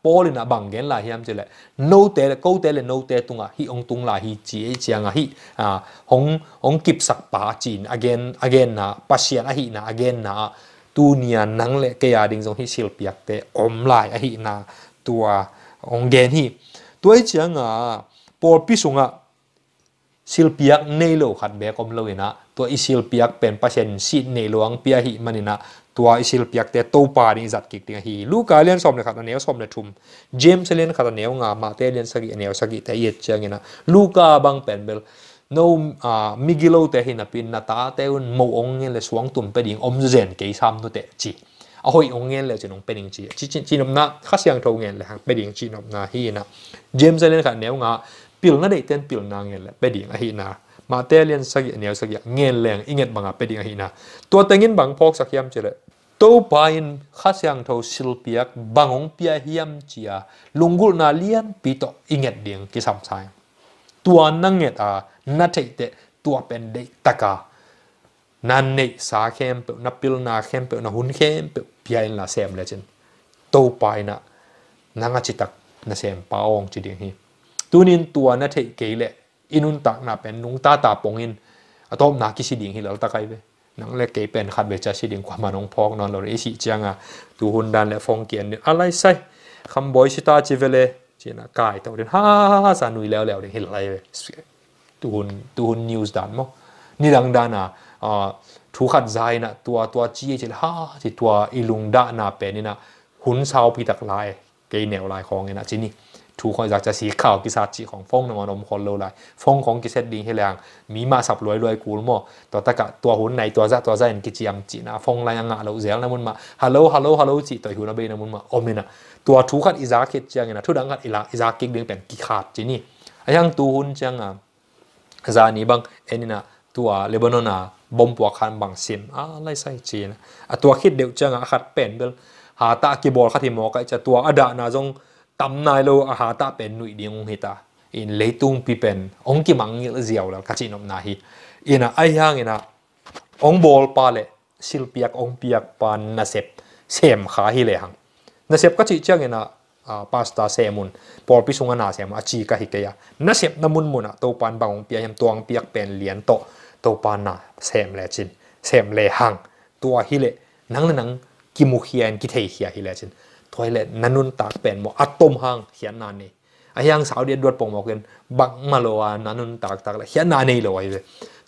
Paul na bằng gen là hiam chele no te ko te le no te tunga hi ong tung la hi chi e chiang a hi a hong hong kịp sắc pa chin again again na pasien a hi na again na tu nia nang le ke ya ding jong hi om lai a na tua ong gen hi tuai chiang a por pi sunga sil piak nei lo khat be kom lo ina tua i pen pasien si nei loang pia hi manina tua i sil piak pa ni zat kik ting hi lu ka len som le khat ne som le james len khat ne nga ma te len sagi ne sagi te yet chiang ina lu ka pen bel no uh, migilo te hin apin na ta te un mo ong nge le suang tum pe ding om zen ke sam no te chi a hoi ong nge le chenong pe ding chi chi chi nom na kha siang tho nge le hang pe ding chi nom na hi na james Allen kha neu nga pil na de ten pil na nge le pe ding a hi na ma te len sa gi neu sa gi nge leng inget banga pe ding a hi na to tengin bang phok sak yam chele to pain kha siang tho sil piak bangong pia hiam chia lungul na lian pi to inget ding ki sam sai ตัวนั่งเงานาเทเตตัวเป็นเด็กตากานั่นเนี่สาเข้มเปนับปิลนาเข้มเปนหุ่นเข้มเปพี่ไอ้ละเซมเลยจินตัวไปนะนั่งจิตักนะเซมป้าองจีดีฮีตัวนี้ตัวนาเทเกลอินุนตักนะเป็นนุงตาตาปงอินอะตอมนากิสิดิงฮีแล้วตะไกเวนังเล็กเกเป็นขัดเวจาสิดิงความมานองพอกนอนเราเอยสิจังอ่ะตัวหุ่นดันและฟองเกียนอะไรใส่คำบอยชิตาจิเวเลจนะกายตัวเด่นฮ่าฮ่าสานุยแล้วแล้วเห็นอะไรเลยตูนตูนนิวส์ดันมั้งนี่ดังดานะอ่าทุกขัดใจนะตัวตัวจีเจนฮ่าจิตตัวอิลุงดานาเป็นนี่นะหุนเสาปีตักลายเกยแนวลายของเงี้ยนะจีนี่ทูกคอยากจะสีข่าวกิสาจิของฟงนมนมคนเลวเลยฟงของกิเซดดิให้แรงมีมาสับรวยรวยกูมั่วตัวตะกะตัวหุ่นในตัวซะตัวซะเห็นกิจิยัจีนะฟงไรยังอะเราเสียงนะมุนมาฮัลโหลฮัลโหลฮัลโหลจีตัวหุ่นเบนะมุนมาอมินะตัวทูกขัดอิซาเิจียงนะทุดังขัดอิลาอิซาเกดึงเป็นกิขาดจีนี่ไอ้ยังตัวหุ่นจียงอ่ะซานีบังเอ็นนะตัวเลบานอนะบอมปวกคันบังซินอะไรใส่จีนะตัวคิดเดียวจียงอ่ะขัดเป็นเบลหาตากีบอลขัดที่มอกไอจะตัวอดานาจง tam nai lo a hà ta pen nuôi ding ông ta in leitung pi pen ông ki mang ngil ziaw la kachi nom nahi hi à ai hang ina ong bol pa le sil piak ông piak pa na sep sem kha hi le hang na sep kachi chang à pasta semun por pi sung na sem a chi ka hi ke ya na sep na mun mun à tàu pan bang ông piak yam tuang piak pen liền to tàu pan na sem le chin sem le hang tua hi le nang nang kimu hiền hian ki thei hi hi le chin ถอยเล็นันนุนตากเป็นหมออัตมหังเขียนนานนี่ไอ้ยังสาวเดียดวดปงบอกกันบังมาลวานันนุนตากตากเลยเขียนนานนี่เลยวะไ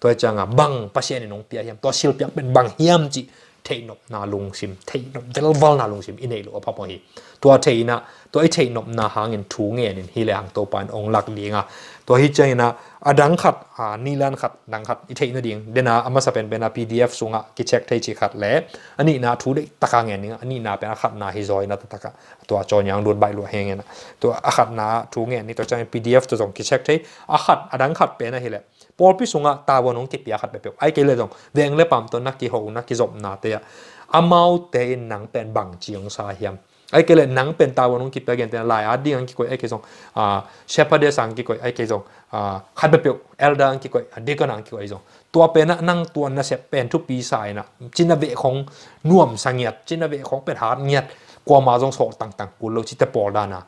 ตัวจังอ่ะบังภาษาเนี่ยน้องเปียเฮียมตัวชิลเปียเป็นบังเฮียมจีเทนบนาลงซิมเทนบเดลวอลนาลงซิมอินเอลูอพอพอีตัวเทนะตัวไอเทนบนาหางินทูเงินฮีเลหยงตัวปานองหลักดีงะตัวฮิเจนะอดังขัดอ่านีลันขัดดังขัดอิเทนดิงเดนะอามาสเป็นเป็นอาพีดีเอฟสุงะกิเช็คเทจิขัดแหลอันนี้นะทูได้ตะกางเงินนีอันนี้นะเป็นขัดนาฮิจอยนะตะกะตัวจอยังดูใบลวดแหงเงินตัวขัดนาทูเงินนี่ตัวจะเป็นพีดีเอฟตัวส่งกิเช็คเทอขัดอดังขัดเป็นอะไรเละปอลพิสุงะตาวนงกิปยาขัดไปเปียวไอ้เกลือตรงเดงเล็บปั๊มตัวนักกิโหนักกิจบนาเตะอาเมาเตนหนังเป็นบังจียงสาเฮียมไอ้เกลือหนังเป็นตาวนงกิปยาเกนเตนลายอาดิ้งกิโกไอ้เกยงอ่าเชฟเดสังกิโกไอ้เกยงอ่าขัดไปเปียวเอลดังกิโกอนเด็กนังกิโกไอ้จงตัวเป็นนั่งตัวนั่งเสพเป็นทุกปีสายนะจินเวของน่วมสังเกตจินเวของเป็นหาเงียดกว่ามาจงสอต่างๆกูเลยจิตปอลดานะ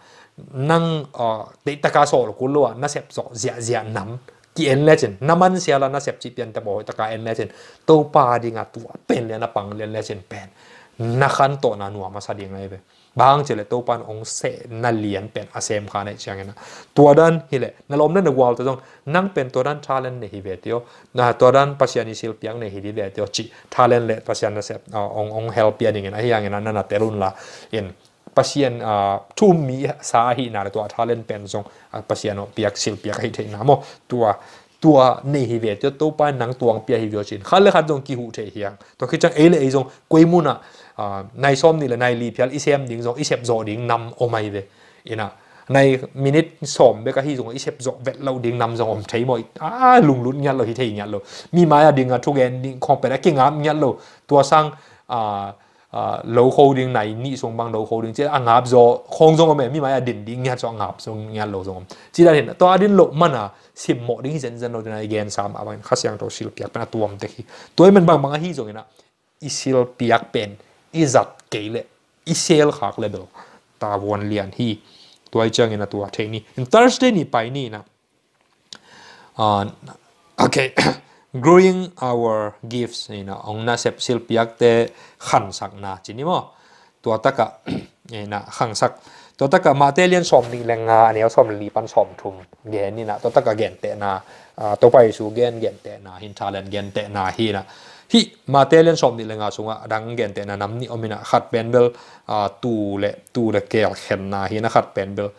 นั่งเอ่อตตดตะกาโสอกูเ่าน่งเสพสอเสียเสียน้ำที่เอ็นเลเจนน้ำมันเสียล้วนะเสพจีเปียนแต่บอกตะการเอ็นเลเจนตัวปลาดีงาตัวเป็นเลยนะปังเลียนเลเจนเป็นนักขันโตนานัวมาแสดงอะไรไปบางเจเลตัวปานองเซนเลียนเป็นอาเซมคาในเชียงนะตัวดัานฮิเลนลมนั่นในวอลต้องนั่งเป็นตัวดันทาเลนในฮิเวตโอนะตัวดันปัสยานิสิลพียงในฮิเวติโอจิทาเลนเลปัสยานเซปอององเฮลเปียนอย่างเง้ยนะอย่างนงี้ยนั่น่ะเตลุนละเอ็น pasien a uh, tu mi sa hi na to thalen pen song a uh, pasien o piak sil piak hi the na mo tua tua nei hi ve to pa nang tuang pia hi vyo chin khal le khat dong ki hu the hiang to khi chang ele ei zong koi mu na uh, nai som ni la nai li phial isem ding zong isep zo ding nam o mai ve ina này minute sòm bé cái hi dùng isep dọ vẹt lâu điên nằm dòng om thấy mọi à lùng lún nhát lâu hi thấy nhát lâu mi mai à điên à thu ghen điên không phải là kinh ngắm nhát lâu tua sang à à lâu khâu này ni song bằng lâu khâu điện chứ ăn ngáp gió không giống mẹ mi mà đỉnh đỉnh nghe cho ngáp song nghe lâu giống chỉ là hiện tôi điện lộ mà à xem mọi đi dần dần rồi này gian sam à bằng khắc sang tôi sil piak bên tuom thế khi tôi mình bang bằng hi giống na isil piak pen izat kele isel khak level ta won lian hi tôi chẳng nghe tôi thấy ni thursday ni pai ni na à ok growing our gifts นี่นะองนาเสพสิลพิยักเตขันสักนะจีนี่มั้งตัวตะกะนี่นะขันสักตัวตะกะมาเตเลียนสมดีแรงงานเนี่ยสมลีปันสมทุมเกนนี่นะตัวตะกะเกนเตนาตัวไปสู่เกนเกนเตนาฮินทาเลนเกนเตนาฮีนะฮีมาเตเลียนสมดีแรงงานสุงะดังเกนเตนาน้ำนี่อมินะขัดเป็นเบลตูเละตูเละเกลเข็นนาฮีนะขัดเป็นเบล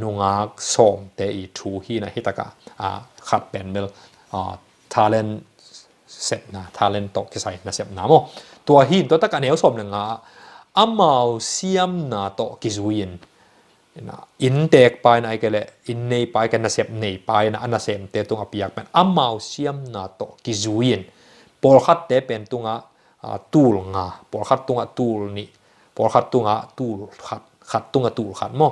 นุงักสมเตอีทูฮีนะฮิตะกะขัดเป็นเบลทาเลนเสร็จนะทาเลนตกที่ใ่นะเสียบน้โมตัวหินตัวตะกันเหวสมหนึ่งอะอามาเซียมนะตกิจวินนะอินเตกไปนะไอเกลอินเนยไปกันนะเสียบเนยไปนะอันนะเสียมเตตุงอภิยักเป็นอามาเซียมนะตกิจวินปอลขัดเตเป็นตุงอะตูลงะปอลขัดตุงอะตูลนี่ปอลขัดตุงอะตูลขัดขัดตุงอะตูลขัดโม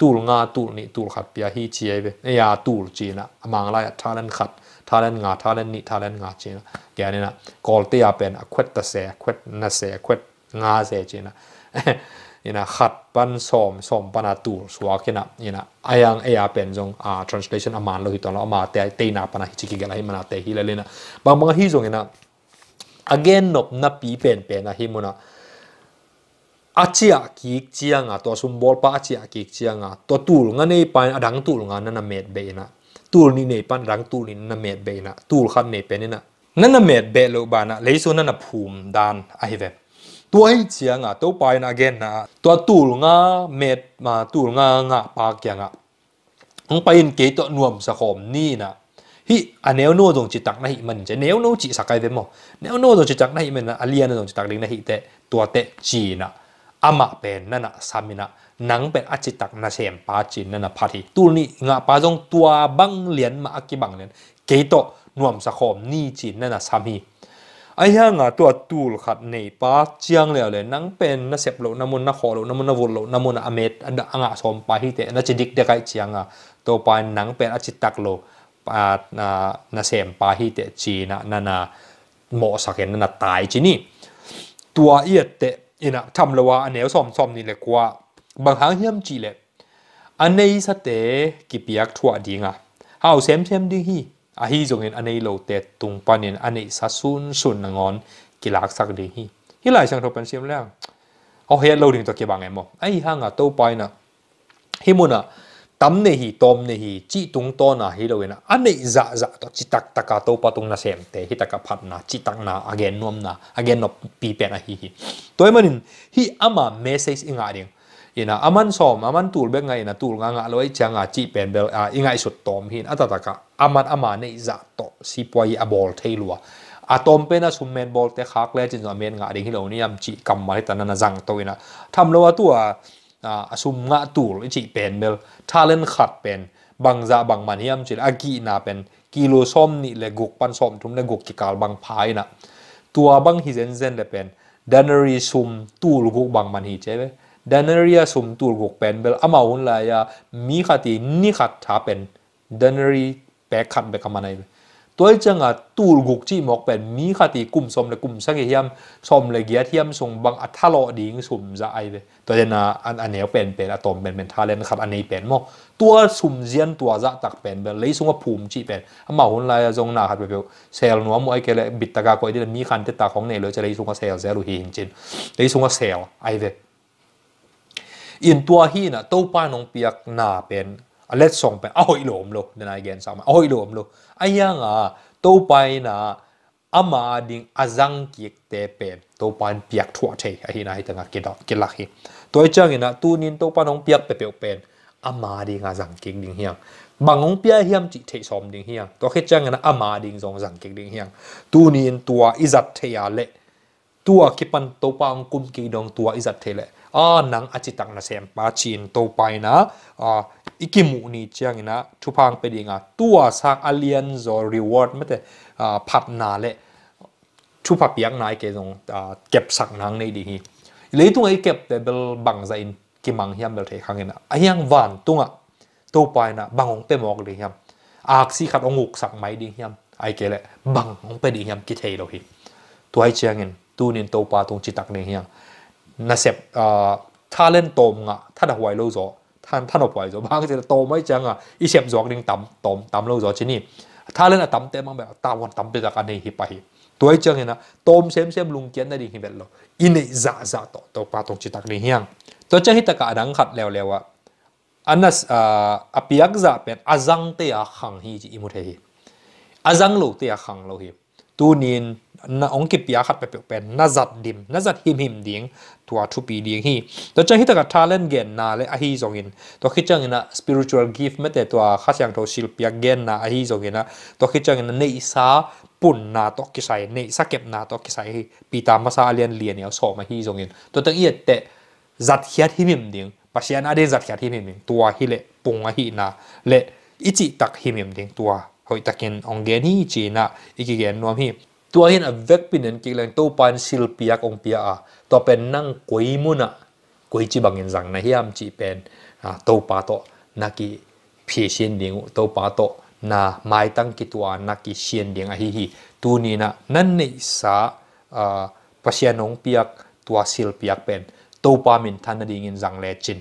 ตูลงะตูลนี่ตูลขัดเปียฮีเชียไปเนี่ยตูลจีนะอามังไลรทาเลนขัด Thailand ငါ Thailand နိ Thailand ငါချင်းကဲနေတာ call တရားเป็นအခွက်30အခွက်20အခွက်50ချင်းလားนี่นะขัดปันสมสมปนาตูสวากินะนี่นะอายังเออาเป็นจงอ่า translation อามาโลหิตตอนเราอามาแต่เตนาปนาฮิจิกิกะละฮิมานาเตฮิละเลนะบางบางฮิจงนะ again นบนับปีเป็นเป็นนะฮิมุนะอาเจียกิกเจียงอ่ะตัวซุมบอลปะอาเจียกิกเจียงอ่ะตัวตูลงานนี่ไปอดังตูลงานนั่นนะเมดเบนะตูนี่เนปันรังตูนี่นั่นเมดเบนะตูลขันเนเป็นนี่นะนั่นเมดเบโลบานะเลยส่วนนั่นภูมิดานไอเวตัวให้เชียงอ่ะตัวไปนะเกนนะตัวตูลงาเมดมาตูลงางาปากยังอ่ะองไปนเกตัวนวมสะขอมนี่นะฮิอันแนวโน้ตรงจิตตักนะฮิมันจะแนวโน้จิสกายเวมอแนวโน้ตรงจิตตักนะฮิมันนะอเลียนตรงจิตตักดล็งนะฮิแต่ตัวเตจีนะอามาเป็นนั่นนะสามินะนังเป็นอจิตักนาเชมปาจินนันพาทีตูนี่งาปาจงตัวบังเหรียญมาอักิบังเหรียญเกโตนวมสะคมนี่จินนันสามีไอ้หัางอ่ะตัวตูลขัดในปาเจียงเหลวเลยนังเป็นนาเสยบโลน้ำมุนนาขอโลน้ำมุนนาวุลนโลน้ำมุนนาอเมตอันดังอ่ะสมปาฮิเตนาจิดิกเด็กไอเจียงอ่ะตัวปานนังเป็นอจิตักโลปานานาเสมปาฮิเตจีนะนันาหมอสักเห็นนนตายจีนี่ตัวเอียดเตอินะทำละว่าอันเนวสอมสอมนี่เลยกว่า bằng hàng hiếm chỉ lệ anh ấy sẽ để kịp biếc thua đi ngà hào xem xem đi hi à hi dùng anh ấy lâu tệ tung pan nên anh ấy sẽ sun sun ngon kí lạc sắc đi hi hi lại chẳng oh, thập bản xem lẹ họ hết lâu đình cho kia bằng em mà ai hang à tàu bay nè hi muốn à tâm nè hi tôm nè hi chỉ tung to nà hi lâu nè anh ấy dạ dạ to chỉ tắc tắc cả tàu pa tung nà xem tệ hi tắc cả phát nà chỉ tắc nà again nom nà again nọ pi pe nà hi hi tôi mà nên hi ama message inga điang อินาอแมนซอมอแมนตูลเบงไงนะตูลงางาลอยจังอาจีเป็นเบลอ่าอิงไสุดตอมหินอัตตะกะอแมนอแมนในจัตโตสิปวยอบอลเทลัวอาตอมเป็นอาสุเมนบอลเตะคักแล้วจินโนเมนงาดิ้งฮิโลนี่ยมจีกำมาให้ตานันจังตัวนะทำเลวาตัวอ่าอาสุงาตูลจีเป็นเบลทาเลนขัดเป็นบางจะบางมันยำจีอากีนาเป็นกิโลซอมนี่เลยกุกปันซอมทุ่มเลยกุกกิการบางพายนะตัวบางฮิเซนเซนเลยเป็นเดนเนอรี่ซุมตูลกุกบางมันฮิใช่ไหมดนเรียสมตูรกเป็นเบลอามาอุนลายามีขัดนี่ขัดถ้าเป็นดานรีแปกขัดไปคำัไหนตัวจังอ่ะตูรกจีหมอกเป็นมีขัดกลุ่มสมเลยกลุ่มสังเกตยมสมเลยเกียรติยมส่งบางอัธลอดิงสุ่มจะไอเยตัวเดนาอันอันเนียวเป็นเป็นอะตอมเป็นเป็นทาเลนขัดอันนี้เป็นมอกตัวสุ่มเจียนตัวจะตักเป็นเบลเลยส่งว่าภูมิจีเป็นอามาอุนลายาจงหนาขัดไปเบลเซลนัวมวยเกลบิดตะกาก็ยอเดมีขันเตตาของเนเลยจะเลยส่งว่าเซลเซลูฮีจริงเลยส่งว่าเซลไอเบ in ừ. tua hi na to pa nong piak na pen a let song pen a hoi lom lo na again sama a hoi lom lo aya nga to pa na ama ding azang kiek te pen to pan piak thua the a hi na hi tanga kidok kilak hi toi chang ina tu nin to pa nong piak pe pe pen ama ding azang kiek ding hiang bangong pia hiam chi the som ding hiang to khe chang na ama ding zong zang kiek ding hiang tu nin tua izat the ya le tua kipan to pa ang kum ki dong tua izat the le อ่านังอจิตังนะเซมปาจีนโตไปนะอ่าอีกิมุนี่เจียงนะทุพังไปดีงาตัวสร้างอเลียนโซรีวอร์ดไม่แต่อ่าับนาเละทุพับยังนายเกตรงเก็บสักนังในดีฮีเลยตรงไอ้เก็บแต่เบลบังใจกิมังเฮียมเบลเทคังเงินะไอ้ยังหวานตุงอ่ะโตไปนะบังองเปมอกเลยเฮียมอาคซีขัดองุกสักไมดีเฮียมไอเกละบังองไปดีเฮียมกิเทโลฮีตัวไอเจียงเงินตูเนียนโตปาตรงจิตักเนียมนะเสพถ้าเล่นโตมอ่ะท่านหัวโลโซท่านท่านหวยลโซบางจะโตไม่จังอ่ะอีเสีบจอกนึงต่ำตมต่ำโลโซชนี่ถ้าเล่นอ่ะต่ำเต็มแบบตาวันต่ำไปจากอันนี้หิปไปตัวไอ้เจ้าเนี่ยนะโตมเสมเสมลุงเกียนได้ดีฮิแบเราอินเนจ่าจ่าต่อตัวปลาตรงจิตักนี่เฮียงตัวเจ้าีิตะกะดังขัดแล้วแล้วอ่ะอันนั้นอ่าอภิยักษ์จาเป็นอาจังเตียขังฮีจิอิมุเทฮีอาจังลูกเตียขังูกฮีตูนินนาองกิบยาขัดไปเปลี่็นนาจัดดิมนาจัดหิมหิมเดียงตัวทุปีเดียงฮีตัวเจ้ะฮิตกับทาเล่นเกนนาเลยอาฮีจงเงินตัวคิดจ้ังินนะสปิริตชวลกิฟต์เมื่อแต่ตัวข้าสศึกทศิลปยาเกนนาอาฮีจงเงินนะตัวคิดจ้ังินะในอิสาปุ่นนาตอกิใส่ในสักเก็บนาตอกิใส่ปีตามมาซาเลียนเลียนเนี่ยสอบมาฮีจงเงินตัวตั้งเอียดแต่จัดเขียดหิมหิมเดียงภาษาอันอดีตจัดเขียดหิมหิมตัวฮีเลปุ่งอาฮีนาเลอิจิตักหิมหิมเดียงตัวเฮ้ยตะเกีนองเกนฮีจีนะอีกเกีนนวมีตัวเห็นอเวกปินเองกิเลงตัวปานสิลปียกองปียอ่ะตัวเป็นนั่งกุยมุนะกุยจีบังเงินสังนะเฮียมจีเป็นอ่ะตัวปาโตนักกีเพียเชียนเดียงตัวปาโตนาไม่ตั้งกิตัวนักกีเชียนเดียงอ่ะฮิฮิตัวนี้นะนั่นนี่สาอ่าภาษาหนงปียกตัวสิลปียกเป็นตัวปามินทันดีเงินสังเลจิน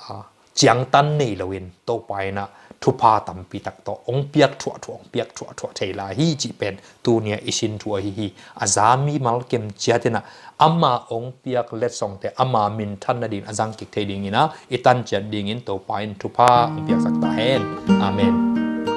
อ่าจียงตันนี่เลวินตัวไปนะทุพาตัมปีตักโตองเปียกถั่วถั่วองเปียกถั่วถั่วเทลาฮีจีเป็นตูเนียอิชินถั่วฮีฮีอาจามีมัลเกมเจียตินะอามาองเปียกเล็ดสองแต่อามามินทันนดินอาจังกิกเทดิงินะอิตันเจียดิงินโตไปทุพาองเปียกสักตาเฮนอาเมน